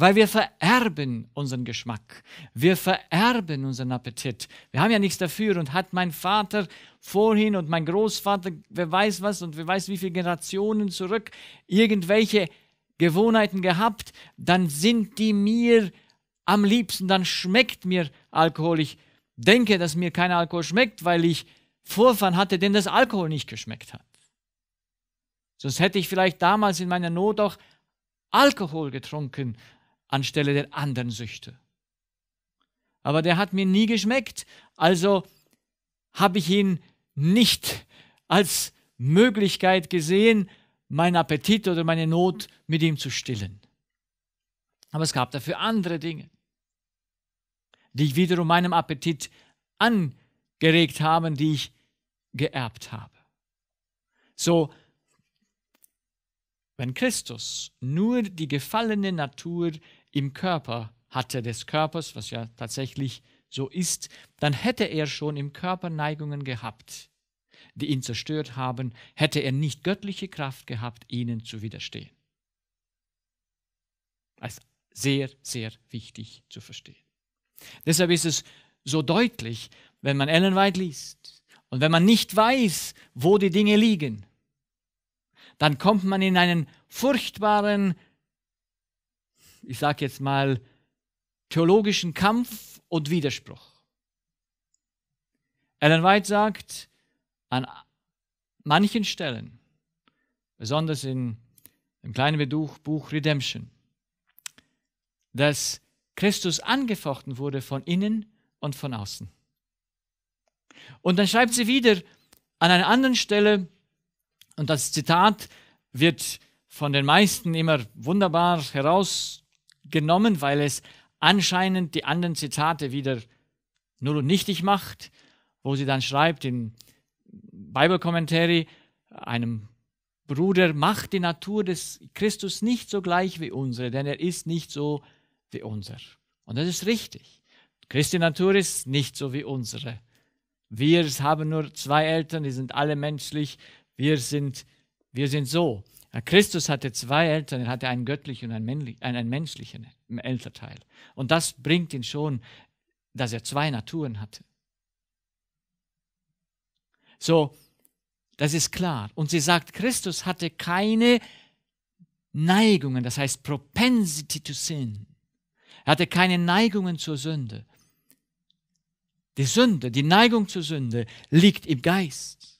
weil wir vererben unseren Geschmack, wir vererben unseren Appetit. Wir haben ja nichts dafür und hat mein Vater vorhin und mein Großvater, wer weiß was und wer weiß wie viele Generationen zurück, irgendwelche Gewohnheiten gehabt, dann sind die mir am liebsten, dann schmeckt mir Alkohol. Ich denke, dass mir kein Alkohol schmeckt, weil ich Vorfahren hatte, denen das Alkohol nicht geschmeckt hat. Sonst hätte ich vielleicht damals in meiner Not auch Alkohol getrunken, anstelle der anderen Süchte. Aber der hat mir nie geschmeckt, also habe ich ihn nicht als Möglichkeit gesehen, meinen Appetit oder meine Not mit ihm zu stillen. Aber es gab dafür andere Dinge, die ich wiederum meinem Appetit angeregt haben, die ich geerbt habe. So, wenn Christus nur die gefallene Natur im Körper hatte des Körpers, was ja tatsächlich so ist, dann hätte er schon im Körper Neigungen gehabt, die ihn zerstört haben, hätte er nicht göttliche Kraft gehabt, ihnen zu widerstehen. Also sehr, sehr wichtig zu verstehen. Deshalb ist es so deutlich, wenn man Ellen White liest und wenn man nicht weiß, wo die Dinge liegen, dann kommt man in einen furchtbaren ich sage jetzt mal, theologischen Kampf und Widerspruch. Ellen White sagt, an manchen Stellen, besonders in dem kleinen Buch, Buch Redemption, dass Christus angefochten wurde von innen und von außen. Und dann schreibt sie wieder an einer anderen Stelle, und das Zitat wird von den meisten immer wunderbar heraus genommen, weil es anscheinend die anderen Zitate wieder null und nichtig macht, wo sie dann schreibt in Bibelkommentary, einem Bruder, macht die Natur des Christus nicht so gleich wie unsere, denn er ist nicht so wie unser. Und das ist richtig. Christi Natur ist nicht so wie unsere. Wir haben nur zwei Eltern, die sind alle menschlich. Wir sind, wir sind so. Christus hatte zwei Eltern, er hatte einen göttlichen und einen, männlich, einen menschlichen Elternteil. Und das bringt ihn schon, dass er zwei Naturen hatte. So, das ist klar. Und sie sagt, Christus hatte keine Neigungen, das heißt Propensity to Sin. Er hatte keine Neigungen zur Sünde. Die Sünde, die Neigung zur Sünde liegt im Geist.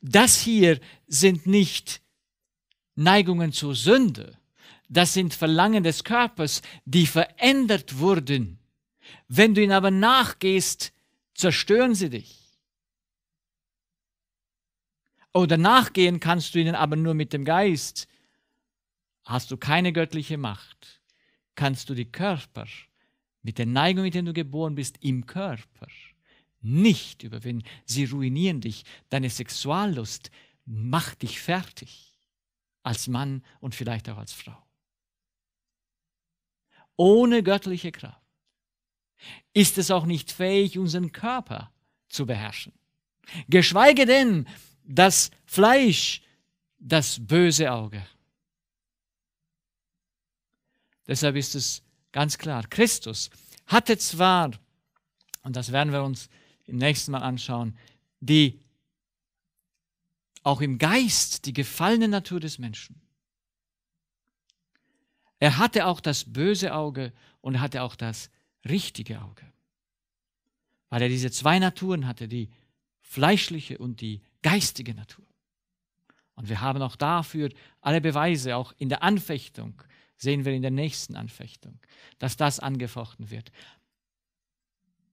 Das hier sind nicht Neigungen zur Sünde, das sind Verlangen des Körpers, die verändert wurden. Wenn du ihnen aber nachgehst, zerstören sie dich. Oder nachgehen kannst du ihnen aber nur mit dem Geist. Hast du keine göttliche Macht, kannst du die Körper mit der Neigung, mit der du geboren bist, im Körper nicht überwinden. Sie ruinieren dich. Deine Sexuallust macht dich fertig. Als Mann und vielleicht auch als Frau. Ohne göttliche Kraft ist es auch nicht fähig, unseren Körper zu beherrschen. Geschweige denn das Fleisch, das böse Auge. Deshalb ist es ganz klar, Christus hatte zwar, und das werden wir uns im nächsten Mal anschauen, die auch im Geist die gefallene Natur des Menschen. Er hatte auch das böse Auge und hatte auch das richtige Auge, weil er diese zwei Naturen hatte, die fleischliche und die geistige Natur. Und wir haben auch dafür alle Beweise, auch in der Anfechtung, sehen wir in der nächsten Anfechtung, dass das angefochten wird.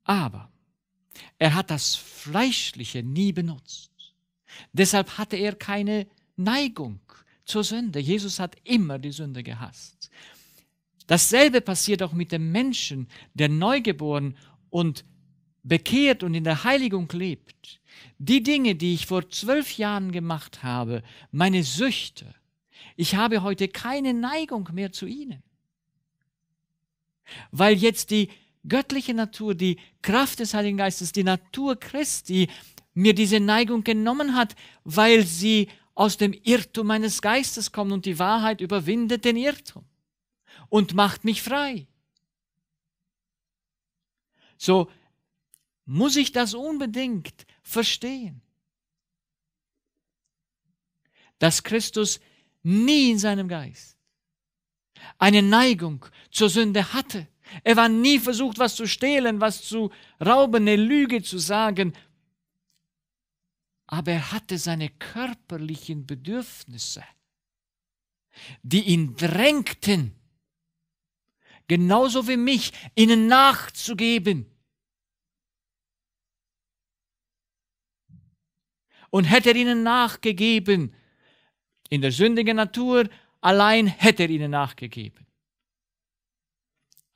Aber er hat das Fleischliche nie benutzt. Deshalb hatte er keine Neigung zur Sünde. Jesus hat immer die Sünde gehasst. Dasselbe passiert auch mit dem Menschen, der neugeboren und bekehrt und in der Heiligung lebt. Die Dinge, die ich vor zwölf Jahren gemacht habe, meine Süchte, ich habe heute keine Neigung mehr zu ihnen. Weil jetzt die göttliche Natur, die Kraft des Heiligen Geistes, die Natur Christi mir diese Neigung genommen hat, weil sie aus dem Irrtum meines Geistes kommt und die Wahrheit überwindet den Irrtum und macht mich frei. So muss ich das unbedingt verstehen, dass Christus nie in seinem Geist eine Neigung zur Sünde hatte er war nie versucht, was zu stehlen, was zu rauben, eine Lüge zu sagen. Aber er hatte seine körperlichen Bedürfnisse, die ihn drängten, genauso wie mich, ihnen nachzugeben. Und hätte er ihnen nachgegeben, in der sündigen Natur allein hätte er ihnen nachgegeben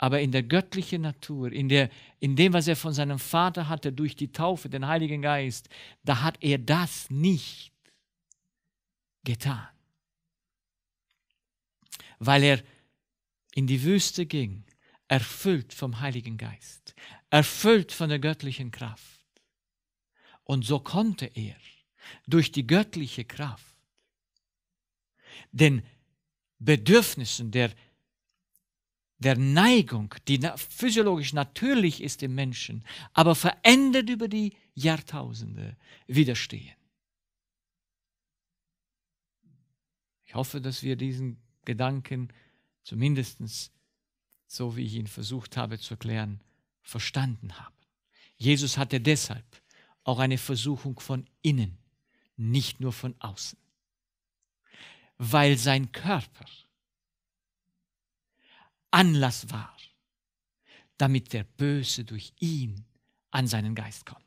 aber in der göttlichen Natur, in, der, in dem, was er von seinem Vater hatte durch die Taufe, den Heiligen Geist, da hat er das nicht getan. Weil er in die Wüste ging, erfüllt vom Heiligen Geist, erfüllt von der göttlichen Kraft. Und so konnte er durch die göttliche Kraft den Bedürfnissen der der Neigung, die physiologisch natürlich ist im Menschen, aber verändert über die Jahrtausende widerstehen. Ich hoffe, dass wir diesen Gedanken zumindest so wie ich ihn versucht habe zu erklären, verstanden haben. Jesus hatte deshalb auch eine Versuchung von innen, nicht nur von außen, weil sein Körper Anlass war, damit der Böse durch ihn an seinen Geist kommt.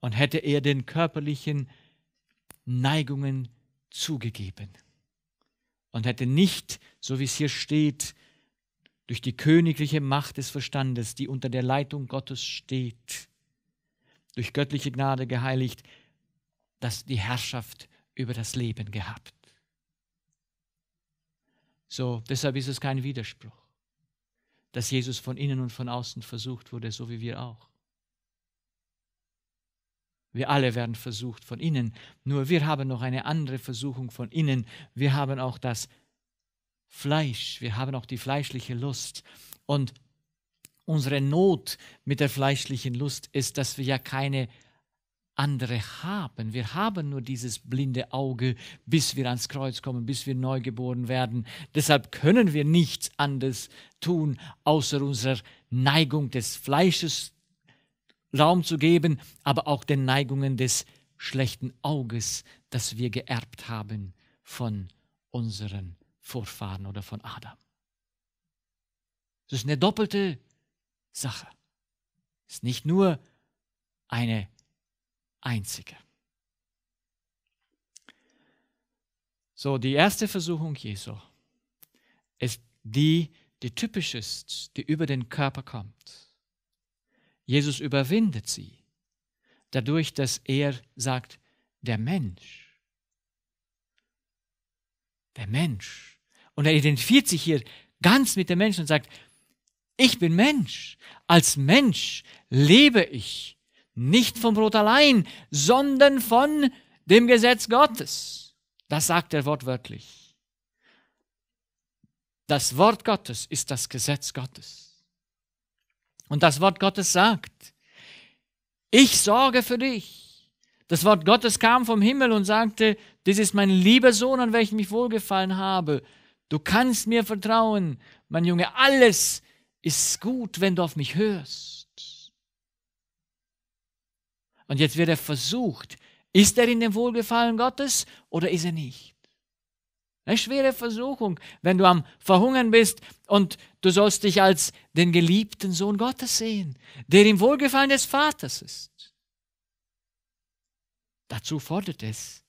Und hätte er den körperlichen Neigungen zugegeben und hätte nicht, so wie es hier steht, durch die königliche Macht des Verstandes, die unter der Leitung Gottes steht, durch göttliche Gnade geheiligt, dass die Herrschaft über das Leben gehabt. So, deshalb ist es kein Widerspruch, dass Jesus von innen und von außen versucht wurde, so wie wir auch. Wir alle werden versucht von innen, nur wir haben noch eine andere Versuchung von innen. Wir haben auch das Fleisch, wir haben auch die fleischliche Lust. Und unsere Not mit der fleischlichen Lust ist, dass wir ja keine andere haben. Wir haben nur dieses blinde Auge, bis wir ans Kreuz kommen, bis wir neugeboren werden. Deshalb können wir nichts anderes tun, außer unserer Neigung des Fleisches Raum zu geben, aber auch den Neigungen des schlechten Auges, das wir geerbt haben von unseren Vorfahren oder von Adam. Das ist eine doppelte Sache. Es ist nicht nur eine Einzige. So, die erste Versuchung Jesu ist die, die typisch ist, die über den Körper kommt. Jesus überwindet sie dadurch, dass er sagt, der Mensch, der Mensch. Und er identifiziert sich hier ganz mit dem Menschen und sagt, ich bin Mensch. Als Mensch lebe ich nicht vom Brot allein, sondern von dem Gesetz Gottes. Das sagt er wortwörtlich. Das Wort Gottes ist das Gesetz Gottes. Und das Wort Gottes sagt, ich sorge für dich. Das Wort Gottes kam vom Himmel und sagte, dies ist mein lieber Sohn, an welchem ich wohlgefallen habe. Du kannst mir vertrauen, mein Junge, alles ist gut, wenn du auf mich hörst. Und jetzt wird er versucht. Ist er in dem Wohlgefallen Gottes oder ist er nicht? Eine schwere Versuchung, wenn du am Verhungern bist und du sollst dich als den geliebten Sohn Gottes sehen, der im Wohlgefallen des Vaters ist. Dazu fordert es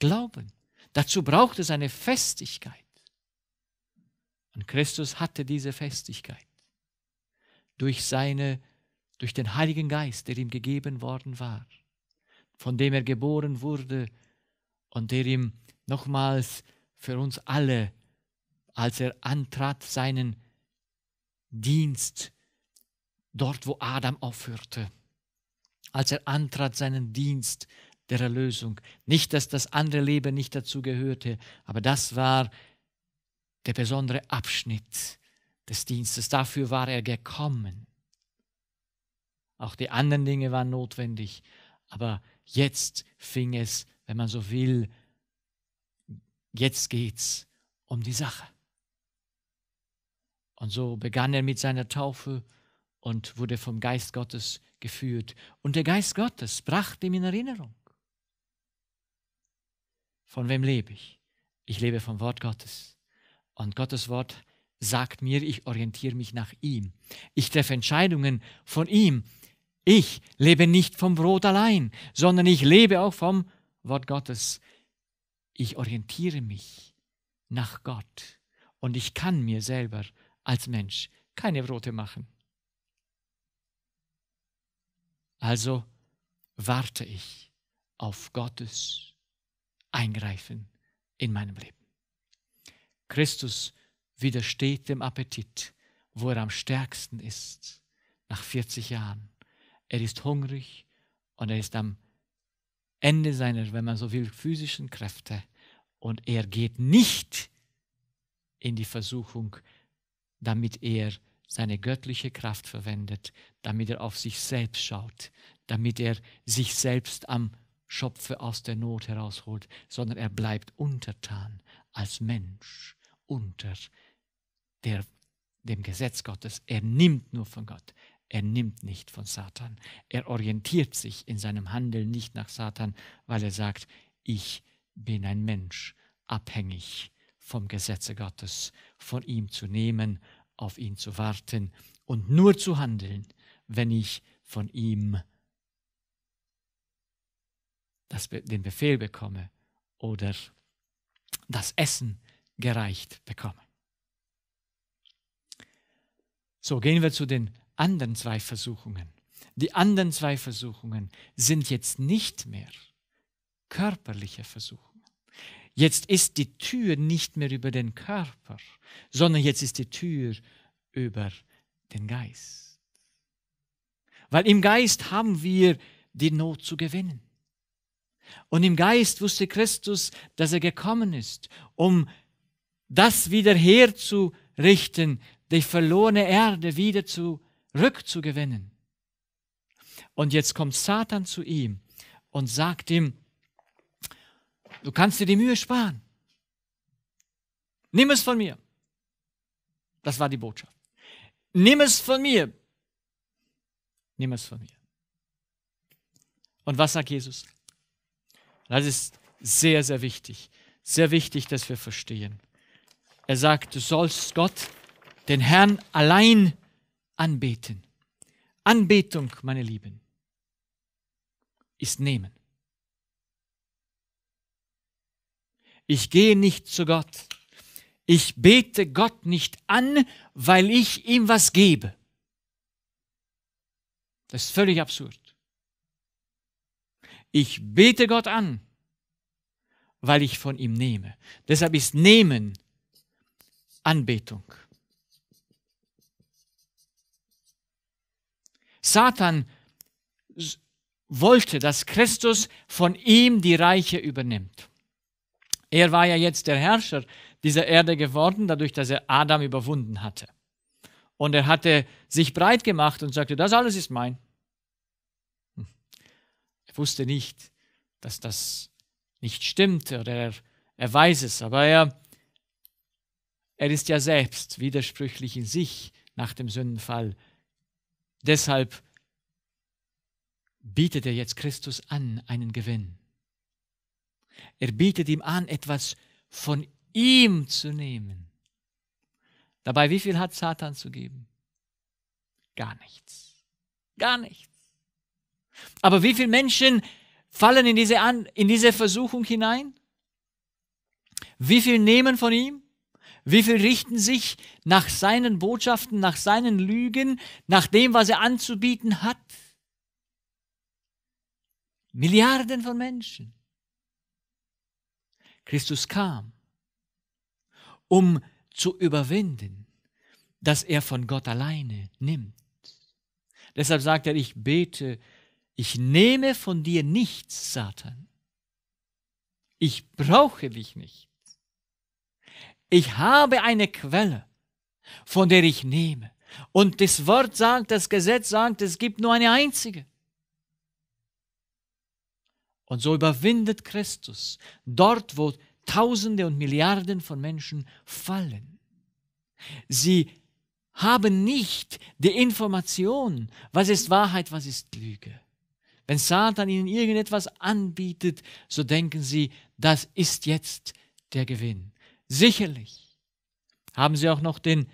Glauben. Dazu braucht es eine Festigkeit. Und Christus hatte diese Festigkeit durch seine durch den Heiligen Geist, der ihm gegeben worden war, von dem er geboren wurde und der ihm nochmals für uns alle, als er antrat, seinen Dienst dort, wo Adam aufhörte, als er antrat, seinen Dienst der Erlösung. Nicht, dass das andere Leben nicht dazu gehörte, aber das war der besondere Abschnitt des Dienstes. Dafür war er gekommen. Auch die anderen Dinge waren notwendig. Aber jetzt fing es, wenn man so will, jetzt geht's um die Sache. Und so begann er mit seiner Taufe und wurde vom Geist Gottes geführt. Und der Geist Gottes brachte ihm in Erinnerung. Von wem lebe ich? Ich lebe vom Wort Gottes. Und Gottes Wort sagt mir, ich orientiere mich nach ihm. Ich treffe Entscheidungen von ihm. Ich lebe nicht vom Brot allein, sondern ich lebe auch vom Wort Gottes. Ich orientiere mich nach Gott und ich kann mir selber als Mensch keine Brote machen. Also warte ich auf Gottes Eingreifen in meinem Leben. Christus widersteht dem Appetit, wo er am stärksten ist, nach 40 Jahren. Er ist hungrig und er ist am Ende seiner, wenn man so will, physischen Kräfte. Und er geht nicht in die Versuchung, damit er seine göttliche Kraft verwendet, damit er auf sich selbst schaut, damit er sich selbst am Schopfe aus der Not herausholt, sondern er bleibt untertan als Mensch unter der, dem Gesetz Gottes. Er nimmt nur von Gott. Er nimmt nicht von Satan. Er orientiert sich in seinem Handeln nicht nach Satan, weil er sagt, ich bin ein Mensch, abhängig vom Gesetze Gottes, von ihm zu nehmen, auf ihn zu warten und nur zu handeln, wenn ich von ihm das, den Befehl bekomme oder das Essen gereicht bekomme. So gehen wir zu den anderen zwei Versuchungen. Die anderen zwei Versuchungen sind jetzt nicht mehr körperliche Versuchungen. Jetzt ist die Tür nicht mehr über den Körper, sondern jetzt ist die Tür über den Geist. Weil im Geist haben wir die Not zu gewinnen. Und im Geist wusste Christus, dass er gekommen ist, um das wieder herzurichten, die verlorene Erde wieder zu rückzugewinnen. Und jetzt kommt Satan zu ihm und sagt ihm, du kannst dir die Mühe sparen. Nimm es von mir. Das war die Botschaft. Nimm es von mir. Nimm es von mir. Und was sagt Jesus? Das ist sehr, sehr wichtig. Sehr wichtig, dass wir verstehen. Er sagt, du sollst Gott, den Herrn allein anbeten. Anbetung, meine Lieben, ist nehmen. Ich gehe nicht zu Gott. Ich bete Gott nicht an, weil ich ihm was gebe. Das ist völlig absurd. Ich bete Gott an, weil ich von ihm nehme. Deshalb ist Nehmen Anbetung. Satan wollte, dass Christus von ihm die Reiche übernimmt. Er war ja jetzt der Herrscher dieser Erde geworden, dadurch, dass er Adam überwunden hatte. Und er hatte sich breit gemacht und sagte, das alles ist mein. Hm. Er wusste nicht, dass das nicht stimmt oder er, er weiß es, aber er, er ist ja selbst widersprüchlich in sich nach dem Sündenfall Deshalb bietet er jetzt Christus an einen Gewinn. Er bietet ihm an, etwas von ihm zu nehmen. Dabei, wie viel hat Satan zu geben? Gar nichts. Gar nichts. Aber wie viele Menschen fallen in diese, an in diese Versuchung hinein? Wie viel nehmen von ihm? Wie viel richten sich nach seinen Botschaften, nach seinen Lügen, nach dem, was er anzubieten hat? Milliarden von Menschen. Christus kam, um zu überwinden, dass er von Gott alleine nimmt. Deshalb sagt er, ich bete, ich nehme von dir nichts, Satan. Ich brauche dich nicht. Ich habe eine Quelle, von der ich nehme. Und das Wort sagt, das Gesetz sagt, es gibt nur eine einzige. Und so überwindet Christus dort, wo Tausende und Milliarden von Menschen fallen. Sie haben nicht die Information, was ist Wahrheit, was ist Lüge. Wenn Satan ihnen irgendetwas anbietet, so denken sie, das ist jetzt der Gewinn. Sicherlich haben sie auch noch den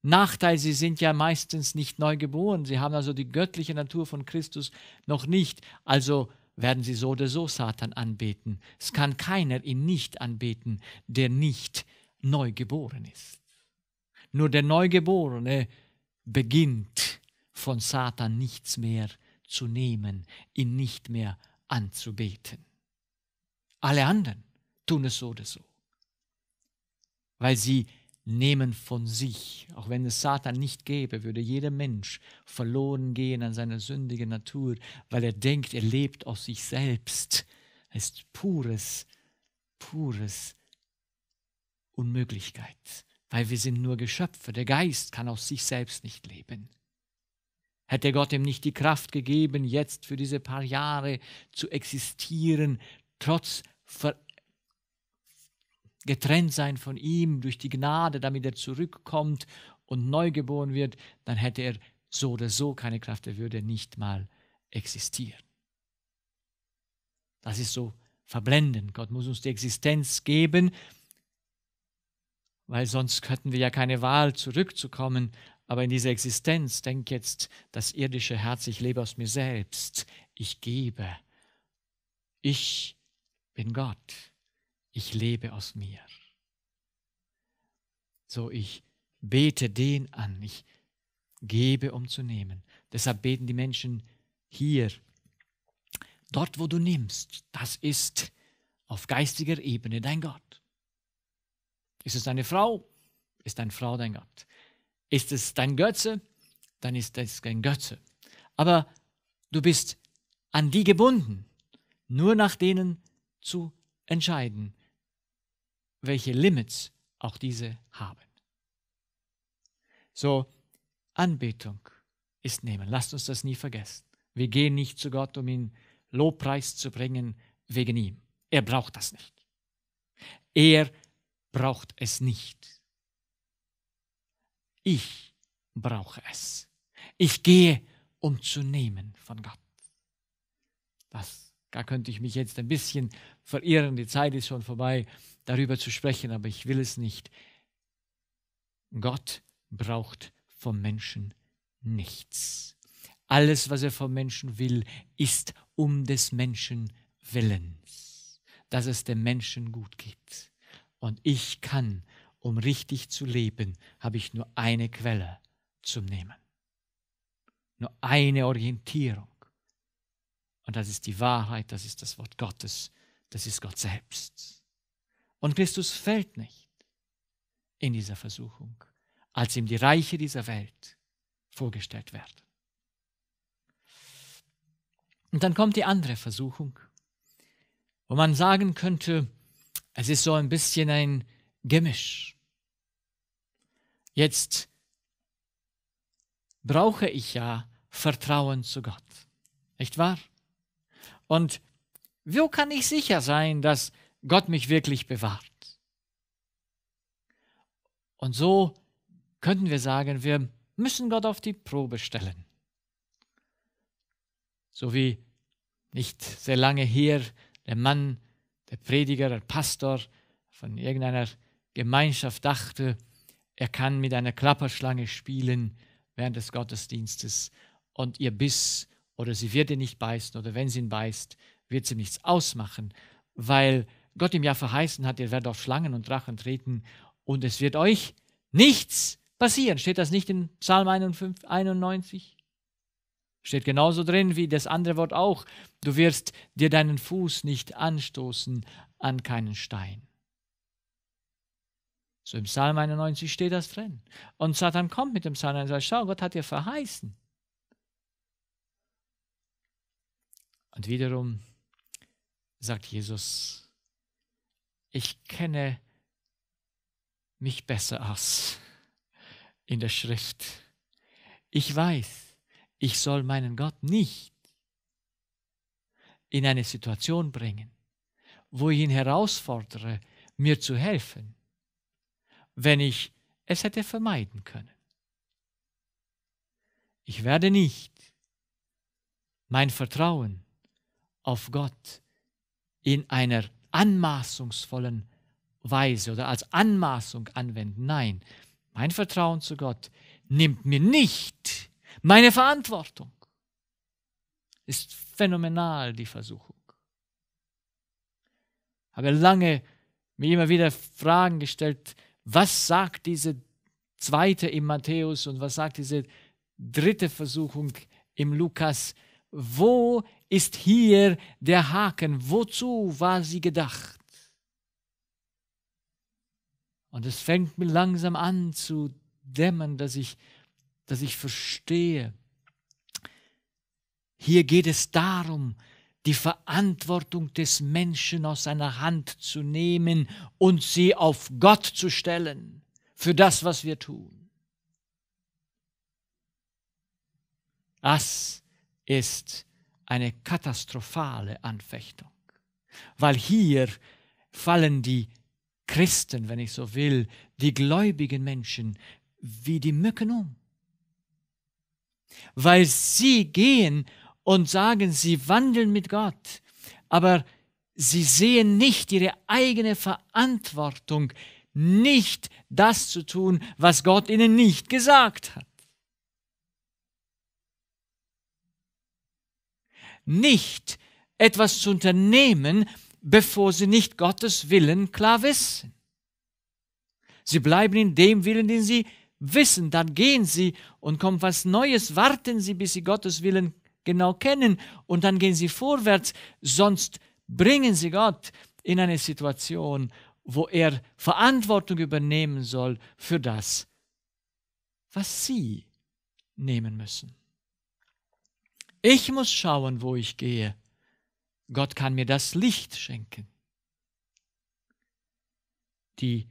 Nachteil, sie sind ja meistens nicht neu geboren. Sie haben also die göttliche Natur von Christus noch nicht. Also werden sie so oder so Satan anbeten. Es kann keiner ihn nicht anbeten, der nicht neu geboren ist. Nur der Neugeborene beginnt von Satan nichts mehr zu nehmen, ihn nicht mehr anzubeten. Alle anderen tun es so oder so weil sie nehmen von sich. Auch wenn es Satan nicht gäbe, würde jeder Mensch verloren gehen an seiner sündigen Natur, weil er denkt, er lebt aus sich selbst. Es ist pures, pures Unmöglichkeit, weil wir sind nur Geschöpfe. Der Geist kann aus sich selbst nicht leben. Hätte Gott ihm nicht die Kraft gegeben, jetzt für diese paar Jahre zu existieren, trotz Veränderung, getrennt sein von ihm durch die Gnade, damit er zurückkommt und neu geboren wird, dann hätte er so oder so keine Kraft, er würde nicht mal existieren. Das ist so verblendend. Gott muss uns die Existenz geben, weil sonst könnten wir ja keine Wahl zurückzukommen. Aber in dieser Existenz denkt jetzt das irdische Herz, ich lebe aus mir selbst, ich gebe, ich bin Gott ich lebe aus mir. So, ich bete den an, ich gebe, um zu nehmen. Deshalb beten die Menschen hier, dort, wo du nimmst, das ist auf geistiger Ebene dein Gott. Ist es deine Frau, ist deine Frau dein Gott. Ist es dein Götze, dann ist es dein Götze. Aber du bist an die gebunden, nur nach denen zu entscheiden, welche Limits auch diese haben. So, Anbetung ist Nehmen. Lasst uns das nie vergessen. Wir gehen nicht zu Gott, um ihn Lobpreis zu bringen wegen ihm. Er braucht das nicht. Er braucht es nicht. Ich brauche es. Ich gehe, um zu nehmen von Gott. Das, da könnte ich mich jetzt ein bisschen verirren, die Zeit ist schon vorbei darüber zu sprechen, aber ich will es nicht. Gott braucht vom Menschen nichts. Alles, was er vom Menschen will, ist um des Menschen Willens, dass es dem Menschen gut geht. Und ich kann, um richtig zu leben, habe ich nur eine Quelle zum Nehmen. Nur eine Orientierung. Und das ist die Wahrheit, das ist das Wort Gottes, das ist Gott selbst. Und Christus fällt nicht in dieser Versuchung, als ihm die Reiche dieser Welt vorgestellt werden. Und dann kommt die andere Versuchung, wo man sagen könnte, es ist so ein bisschen ein Gemisch. Jetzt brauche ich ja Vertrauen zu Gott, nicht wahr? Und wo kann ich sicher sein, dass Gott mich wirklich bewahrt. Und so könnten wir sagen, wir müssen Gott auf die Probe stellen. So wie nicht sehr lange her der Mann, der Prediger, der Pastor von irgendeiner Gemeinschaft dachte, er kann mit einer Klapperschlange spielen während des Gottesdienstes und ihr Biss oder sie wird ihn nicht beißen oder wenn sie ihn beißt, wird sie nichts ausmachen, weil Gott ihm ja verheißen hat, ihr werdet auf Schlangen und Drachen treten und es wird euch nichts passieren. Steht das nicht in Psalm 91? Steht genauso drin wie das andere Wort auch. Du wirst dir deinen Fuß nicht anstoßen an keinen Stein. So im Psalm 91 steht das drin. Und Satan kommt mit dem Psalm und sagt, schau, Gott hat dir verheißen. Und wiederum sagt Jesus, ich kenne mich besser aus in der Schrift. Ich weiß, ich soll meinen Gott nicht in eine Situation bringen, wo ich ihn herausfordere, mir zu helfen, wenn ich es hätte vermeiden können. Ich werde nicht mein Vertrauen auf Gott in einer anmaßungsvollen Weise oder als Anmaßung anwenden. Nein, mein Vertrauen zu Gott nimmt mir nicht meine Verantwortung. Ist phänomenal die Versuchung. Habe lange mir immer wieder Fragen gestellt, was sagt diese zweite im Matthäus und was sagt diese dritte Versuchung im Lukas? Wo ist hier der Haken? Wozu war sie gedacht? Und es fängt mir langsam an zu dämmern, dass ich, dass ich verstehe. Hier geht es darum, die Verantwortung des Menschen aus seiner Hand zu nehmen und sie auf Gott zu stellen für das, was wir tun. Das ist eine katastrophale Anfechtung, weil hier fallen die Christen, wenn ich so will, die gläubigen Menschen wie die Mücken um, weil sie gehen und sagen, sie wandeln mit Gott, aber sie sehen nicht ihre eigene Verantwortung, nicht das zu tun, was Gott ihnen nicht gesagt hat. nicht, etwas zu unternehmen, bevor sie nicht Gottes Willen klar wissen. Sie bleiben in dem Willen, den sie wissen, dann gehen sie und kommt was Neues, warten sie, bis sie Gottes Willen genau kennen und dann gehen sie vorwärts, sonst bringen sie Gott in eine Situation, wo er Verantwortung übernehmen soll für das, was sie nehmen müssen. Ich muss schauen, wo ich gehe. Gott kann mir das Licht schenken. Die,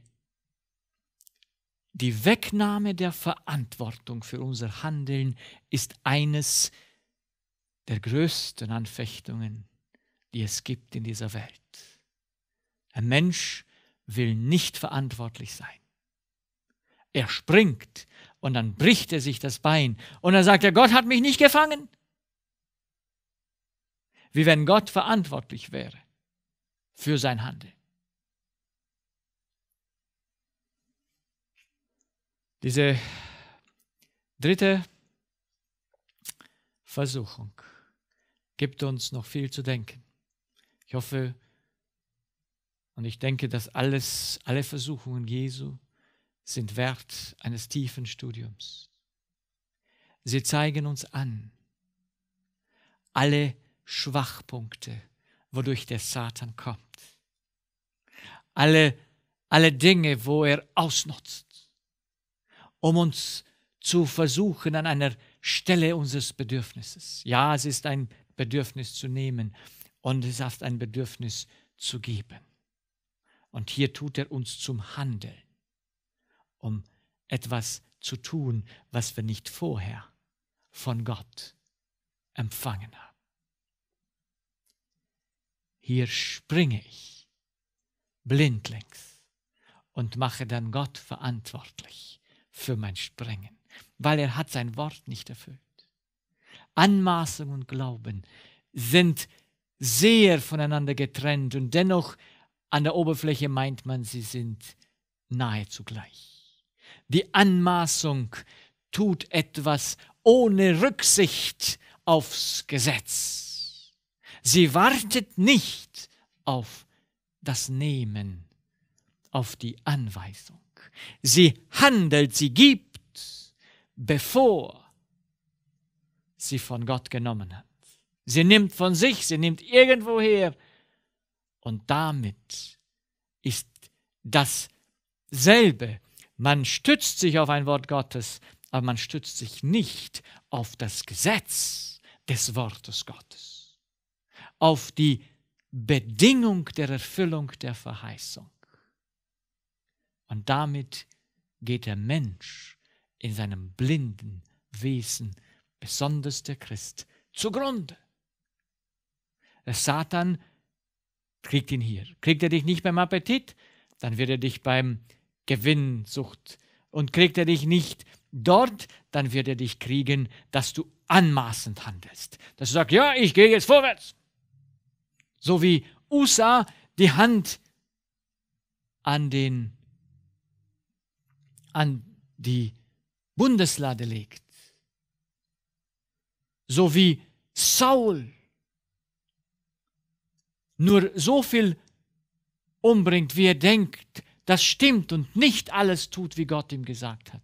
die Wegnahme der Verantwortung für unser Handeln ist eines der größten Anfechtungen, die es gibt in dieser Welt. Ein Mensch will nicht verantwortlich sein. Er springt und dann bricht er sich das Bein und dann sagt er, Gott hat mich nicht gefangen wie wenn Gott verantwortlich wäre für sein Handeln. Diese dritte Versuchung gibt uns noch viel zu denken. Ich hoffe und ich denke, dass alles, alle Versuchungen Jesu sind wert eines tiefen Studiums. Sie zeigen uns an alle Schwachpunkte, wodurch der Satan kommt. Alle, alle Dinge, wo er ausnutzt, um uns zu versuchen an einer Stelle unseres Bedürfnisses. Ja, es ist ein Bedürfnis zu nehmen und es ist ein Bedürfnis zu geben. Und hier tut er uns zum Handeln, um etwas zu tun, was wir nicht vorher von Gott empfangen haben hier springe ich blindlings und mache dann Gott verantwortlich für mein Springen, weil er hat sein Wort nicht erfüllt. Anmaßung und Glauben sind sehr voneinander getrennt und dennoch an der Oberfläche meint man, sie sind nahezu gleich. Die Anmaßung tut etwas ohne Rücksicht aufs Gesetz Sie wartet nicht auf das Nehmen, auf die Anweisung. Sie handelt, sie gibt, bevor sie von Gott genommen hat. Sie nimmt von sich, sie nimmt irgendwoher. Und damit ist dasselbe. Man stützt sich auf ein Wort Gottes, aber man stützt sich nicht auf das Gesetz des Wortes Gottes auf die Bedingung der Erfüllung der Verheißung. Und damit geht der Mensch in seinem blinden Wesen, besonders der Christ, zugrunde. Der Satan kriegt ihn hier. Kriegt er dich nicht beim Appetit, dann wird er dich beim Gewinn sucht. Und kriegt er dich nicht dort, dann wird er dich kriegen, dass du anmaßend handelst. Dass du sagst, ja, ich gehe jetzt vorwärts so wie USA die Hand an den an die Bundeslade legt, so wie Saul nur so viel umbringt, wie er denkt, das stimmt und nicht alles tut, wie Gott ihm gesagt hat.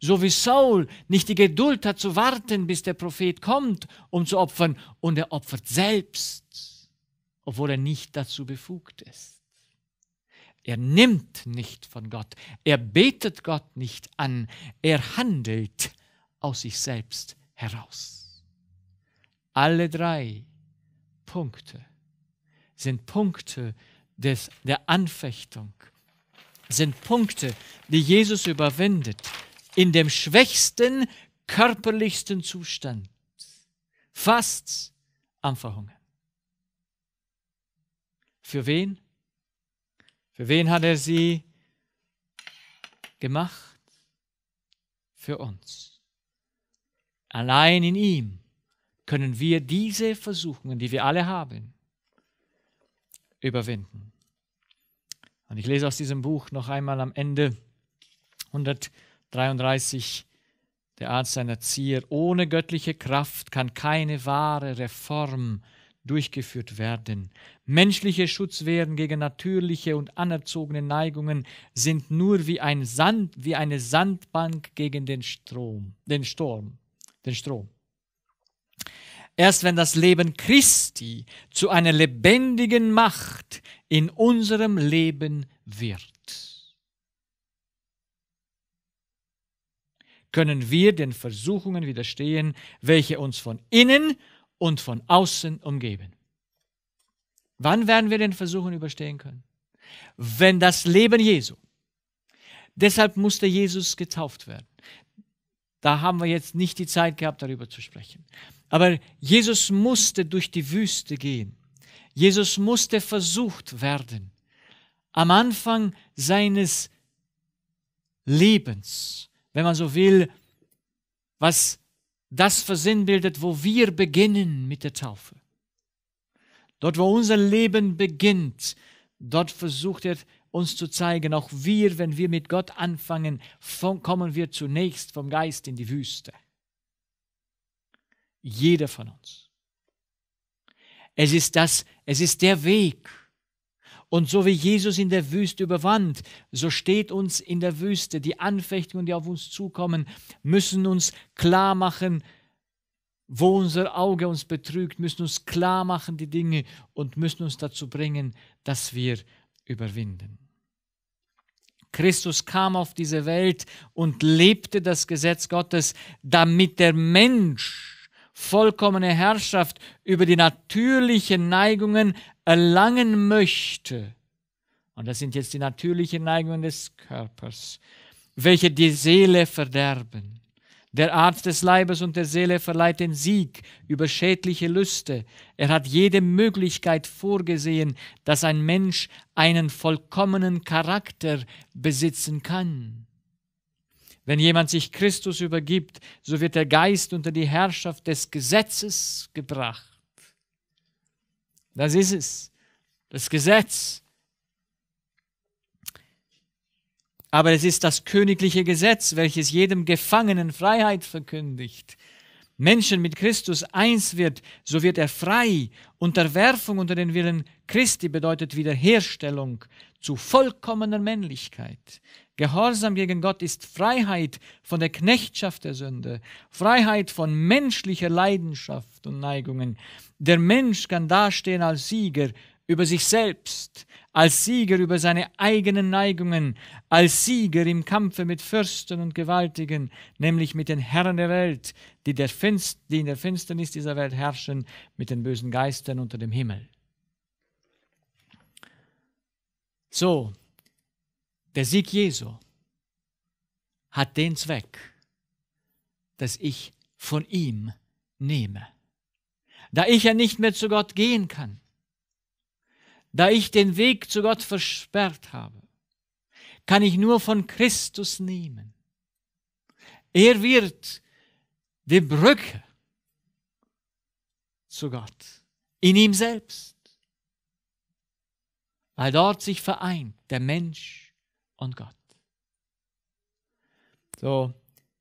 So wie Saul nicht die Geduld hat zu warten, bis der Prophet kommt, um zu opfern, und er opfert selbst obwohl er nicht dazu befugt ist. Er nimmt nicht von Gott, er betet Gott nicht an, er handelt aus sich selbst heraus. Alle drei Punkte sind Punkte des, der Anfechtung, sind Punkte, die Jesus überwindet in dem schwächsten, körperlichsten Zustand, fast am Verhungern. Für wen? Für wen hat er sie gemacht? Für uns. Allein in ihm können wir diese Versuchungen, die wir alle haben, überwinden. Und ich lese aus diesem Buch noch einmal am Ende 133 der Arzt seiner Zier. Ohne göttliche Kraft kann keine wahre Reform durchgeführt werden. Menschliche Schutzwehren gegen natürliche und anerzogene Neigungen sind nur wie, ein Sand, wie eine Sandbank gegen den Strom, den Sturm, den Strom. Erst wenn das Leben Christi zu einer lebendigen Macht in unserem Leben wird, können wir den Versuchungen widerstehen, welche uns von innen und von außen umgeben. Wann werden wir den Versuchen überstehen können? Wenn das Leben Jesu. Deshalb musste Jesus getauft werden. Da haben wir jetzt nicht die Zeit gehabt, darüber zu sprechen. Aber Jesus musste durch die Wüste gehen. Jesus musste versucht werden. Am Anfang seines Lebens, wenn man so will, was das versinnbildet, wo wir beginnen mit der Taufe. Dort, wo unser Leben beginnt, dort versucht er uns zu zeigen, auch wir, wenn wir mit Gott anfangen, von, kommen wir zunächst vom Geist in die Wüste. Jeder von uns. Es ist das, es ist der Weg. Und so wie Jesus in der Wüste überwand, so steht uns in der Wüste die Anfechtungen, die auf uns zukommen, müssen uns klar machen, wo unser Auge uns betrügt, müssen uns klar machen die Dinge und müssen uns dazu bringen, dass wir überwinden. Christus kam auf diese Welt und lebte das Gesetz Gottes, damit der Mensch vollkommene Herrschaft über die natürlichen Neigungen erlangen möchte, und das sind jetzt die natürlichen Neigungen des Körpers, welche die Seele verderben. Der Arzt des Leibes und der Seele verleiht den Sieg über schädliche Lüste. Er hat jede Möglichkeit vorgesehen, dass ein Mensch einen vollkommenen Charakter besitzen kann. Wenn jemand sich Christus übergibt, so wird der Geist unter die Herrschaft des Gesetzes gebracht. Das ist es, das Gesetz. Aber es ist das königliche Gesetz, welches jedem Gefangenen Freiheit verkündigt. Menschen mit Christus eins wird, so wird er frei. Unterwerfung unter den Willen Christi bedeutet Wiederherstellung zu vollkommener Männlichkeit. Gehorsam gegen Gott ist Freiheit von der Knechtschaft der Sünde, Freiheit von menschlicher Leidenschaft und Neigungen. Der Mensch kann dastehen als Sieger über sich selbst, als Sieger über seine eigenen Neigungen, als Sieger im Kampfe mit Fürsten und Gewaltigen, nämlich mit den Herren der Welt, die, der Finst die in der Finsternis dieser Welt herrschen, mit den bösen Geistern unter dem Himmel. So, der Sieg Jesu hat den Zweck, dass ich von ihm nehme. Da ich ja nicht mehr zu Gott gehen kann, da ich den Weg zu Gott versperrt habe, kann ich nur von Christus nehmen. Er wird die Brücke zu Gott in ihm selbst weil dort sich vereint der Mensch und Gott. So,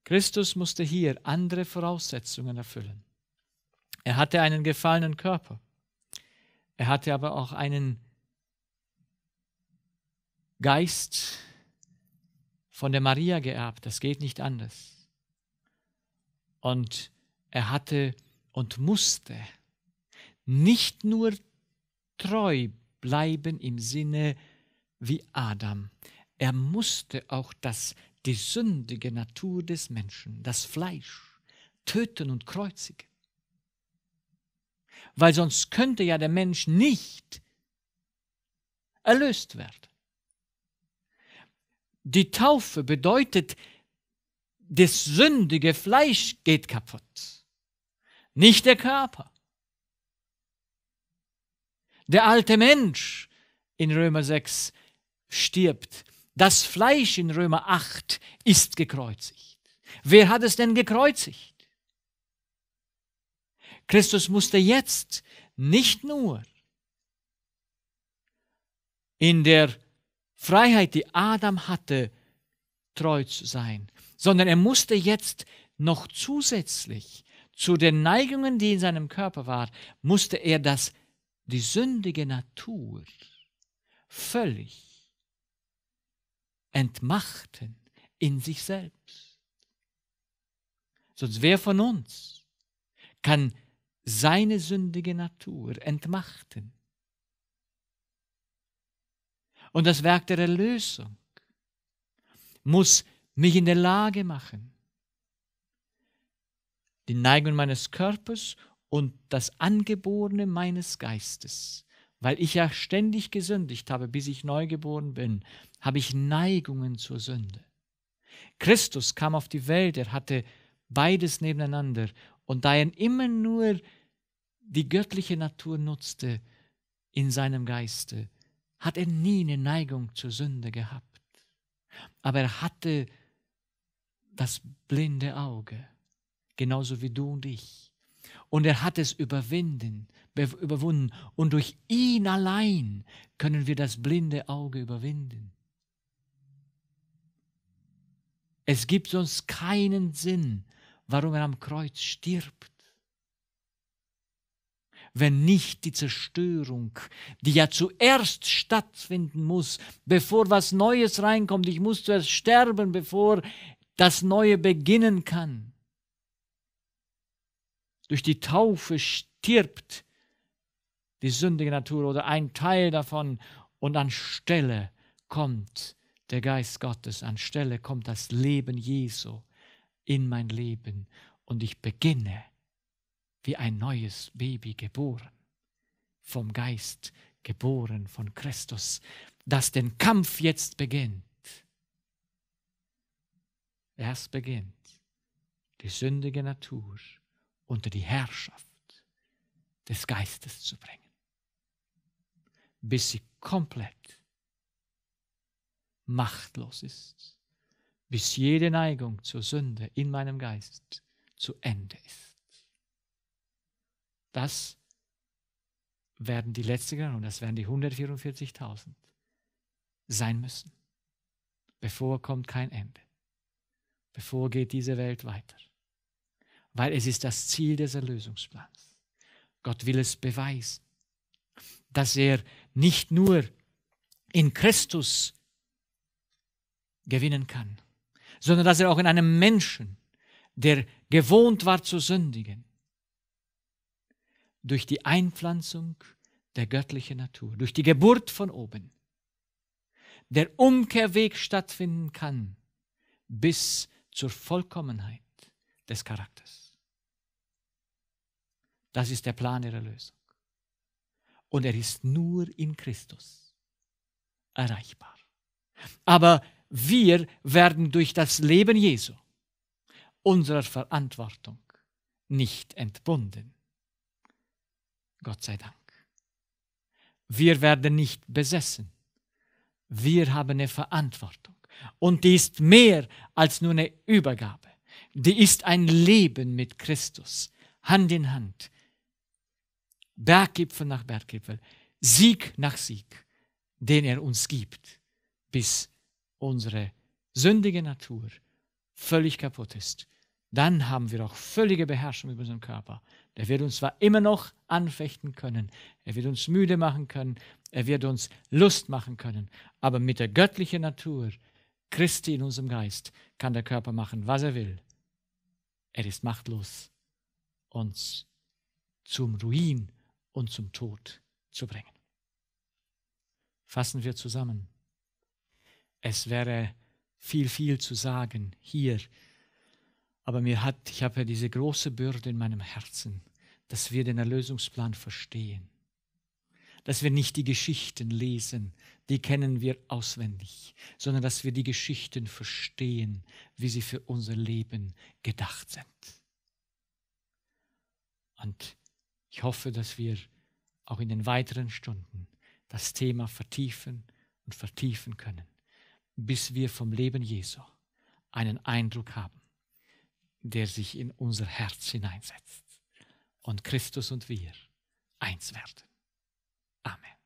Christus musste hier andere Voraussetzungen erfüllen. Er hatte einen gefallenen Körper. Er hatte aber auch einen Geist von der Maria geerbt. Das geht nicht anders. Und er hatte und musste nicht nur treu bleiben im Sinne wie Adam. Er musste auch das, die sündige Natur des Menschen, das Fleisch, töten und kreuzigen. Weil sonst könnte ja der Mensch nicht erlöst werden. Die Taufe bedeutet, das sündige Fleisch geht kaputt, nicht der Körper. Der alte Mensch in Römer 6 stirbt. Das Fleisch in Römer 8 ist gekreuzigt. Wer hat es denn gekreuzigt? Christus musste jetzt nicht nur in der Freiheit, die Adam hatte, treu zu sein, sondern er musste jetzt noch zusätzlich zu den Neigungen, die in seinem Körper waren, musste er das die sündige Natur völlig entmachten in sich selbst. Sonst wer von uns kann seine sündige Natur entmachten? Und das Werk der Erlösung muss mich in der Lage machen, die Neigung meines Körpers und das Angeborene meines Geistes, weil ich ja ständig gesündigt habe, bis ich neugeboren bin, habe ich Neigungen zur Sünde. Christus kam auf die Welt, er hatte beides nebeneinander, und da er immer nur die göttliche Natur nutzte in seinem Geiste, hat er nie eine Neigung zur Sünde gehabt. Aber er hatte das blinde Auge, genauso wie du und ich und er hat es überwinden, überwunden. Und durch ihn allein können wir das blinde Auge überwinden. Es gibt sonst keinen Sinn, warum er am Kreuz stirbt, wenn nicht die Zerstörung, die ja zuerst stattfinden muss, bevor was Neues reinkommt. Ich muss zuerst sterben, bevor das Neue beginnen kann. Durch die Taufe stirbt die sündige Natur oder ein Teil davon und anstelle kommt der Geist Gottes, anstelle kommt das Leben Jesu in mein Leben und ich beginne wie ein neues Baby geboren, vom Geist geboren, von Christus, dass den Kampf jetzt beginnt. Erst beginnt die sündige Natur unter die Herrschaft des Geistes zu bringen, bis sie komplett machtlos ist, bis jede Neigung zur Sünde in meinem Geist zu Ende ist. Das werden die letzten, und das werden die 144.000 sein müssen. Bevor kommt kein Ende. Bevor geht diese Welt weiter weil es ist das Ziel des Erlösungsplans. Gott will es beweisen, dass er nicht nur in Christus gewinnen kann, sondern dass er auch in einem Menschen, der gewohnt war zu sündigen, durch die Einpflanzung der göttlichen Natur, durch die Geburt von oben, der Umkehrweg stattfinden kann bis zur Vollkommenheit des Charakters. Das ist der Plan ihrer Lösung. Und er ist nur in Christus erreichbar. Aber wir werden durch das Leben Jesu unserer Verantwortung nicht entbunden. Gott sei Dank. Wir werden nicht besessen. Wir haben eine Verantwortung. Und die ist mehr als nur eine Übergabe. Die ist ein Leben mit Christus, Hand in Hand Berggipfel nach Berggipfel, Sieg nach Sieg, den er uns gibt, bis unsere sündige Natur völlig kaputt ist. Dann haben wir auch völlige Beherrschung über unseren Körper. Der wird uns zwar immer noch anfechten können, er wird uns müde machen können, er wird uns Lust machen können, aber mit der göttlichen Natur Christi in unserem Geist kann der Körper machen, was er will. Er ist machtlos, uns zum Ruin zu und zum Tod zu bringen. Fassen wir zusammen. Es wäre viel, viel zu sagen hier, aber mir hat, ich habe ja diese große Bürde in meinem Herzen, dass wir den Erlösungsplan verstehen, dass wir nicht die Geschichten lesen, die kennen wir auswendig, sondern dass wir die Geschichten verstehen, wie sie für unser Leben gedacht sind. Und ich hoffe, dass wir auch in den weiteren Stunden das Thema vertiefen und vertiefen können, bis wir vom Leben Jesu einen Eindruck haben, der sich in unser Herz hineinsetzt und Christus und wir eins werden. Amen.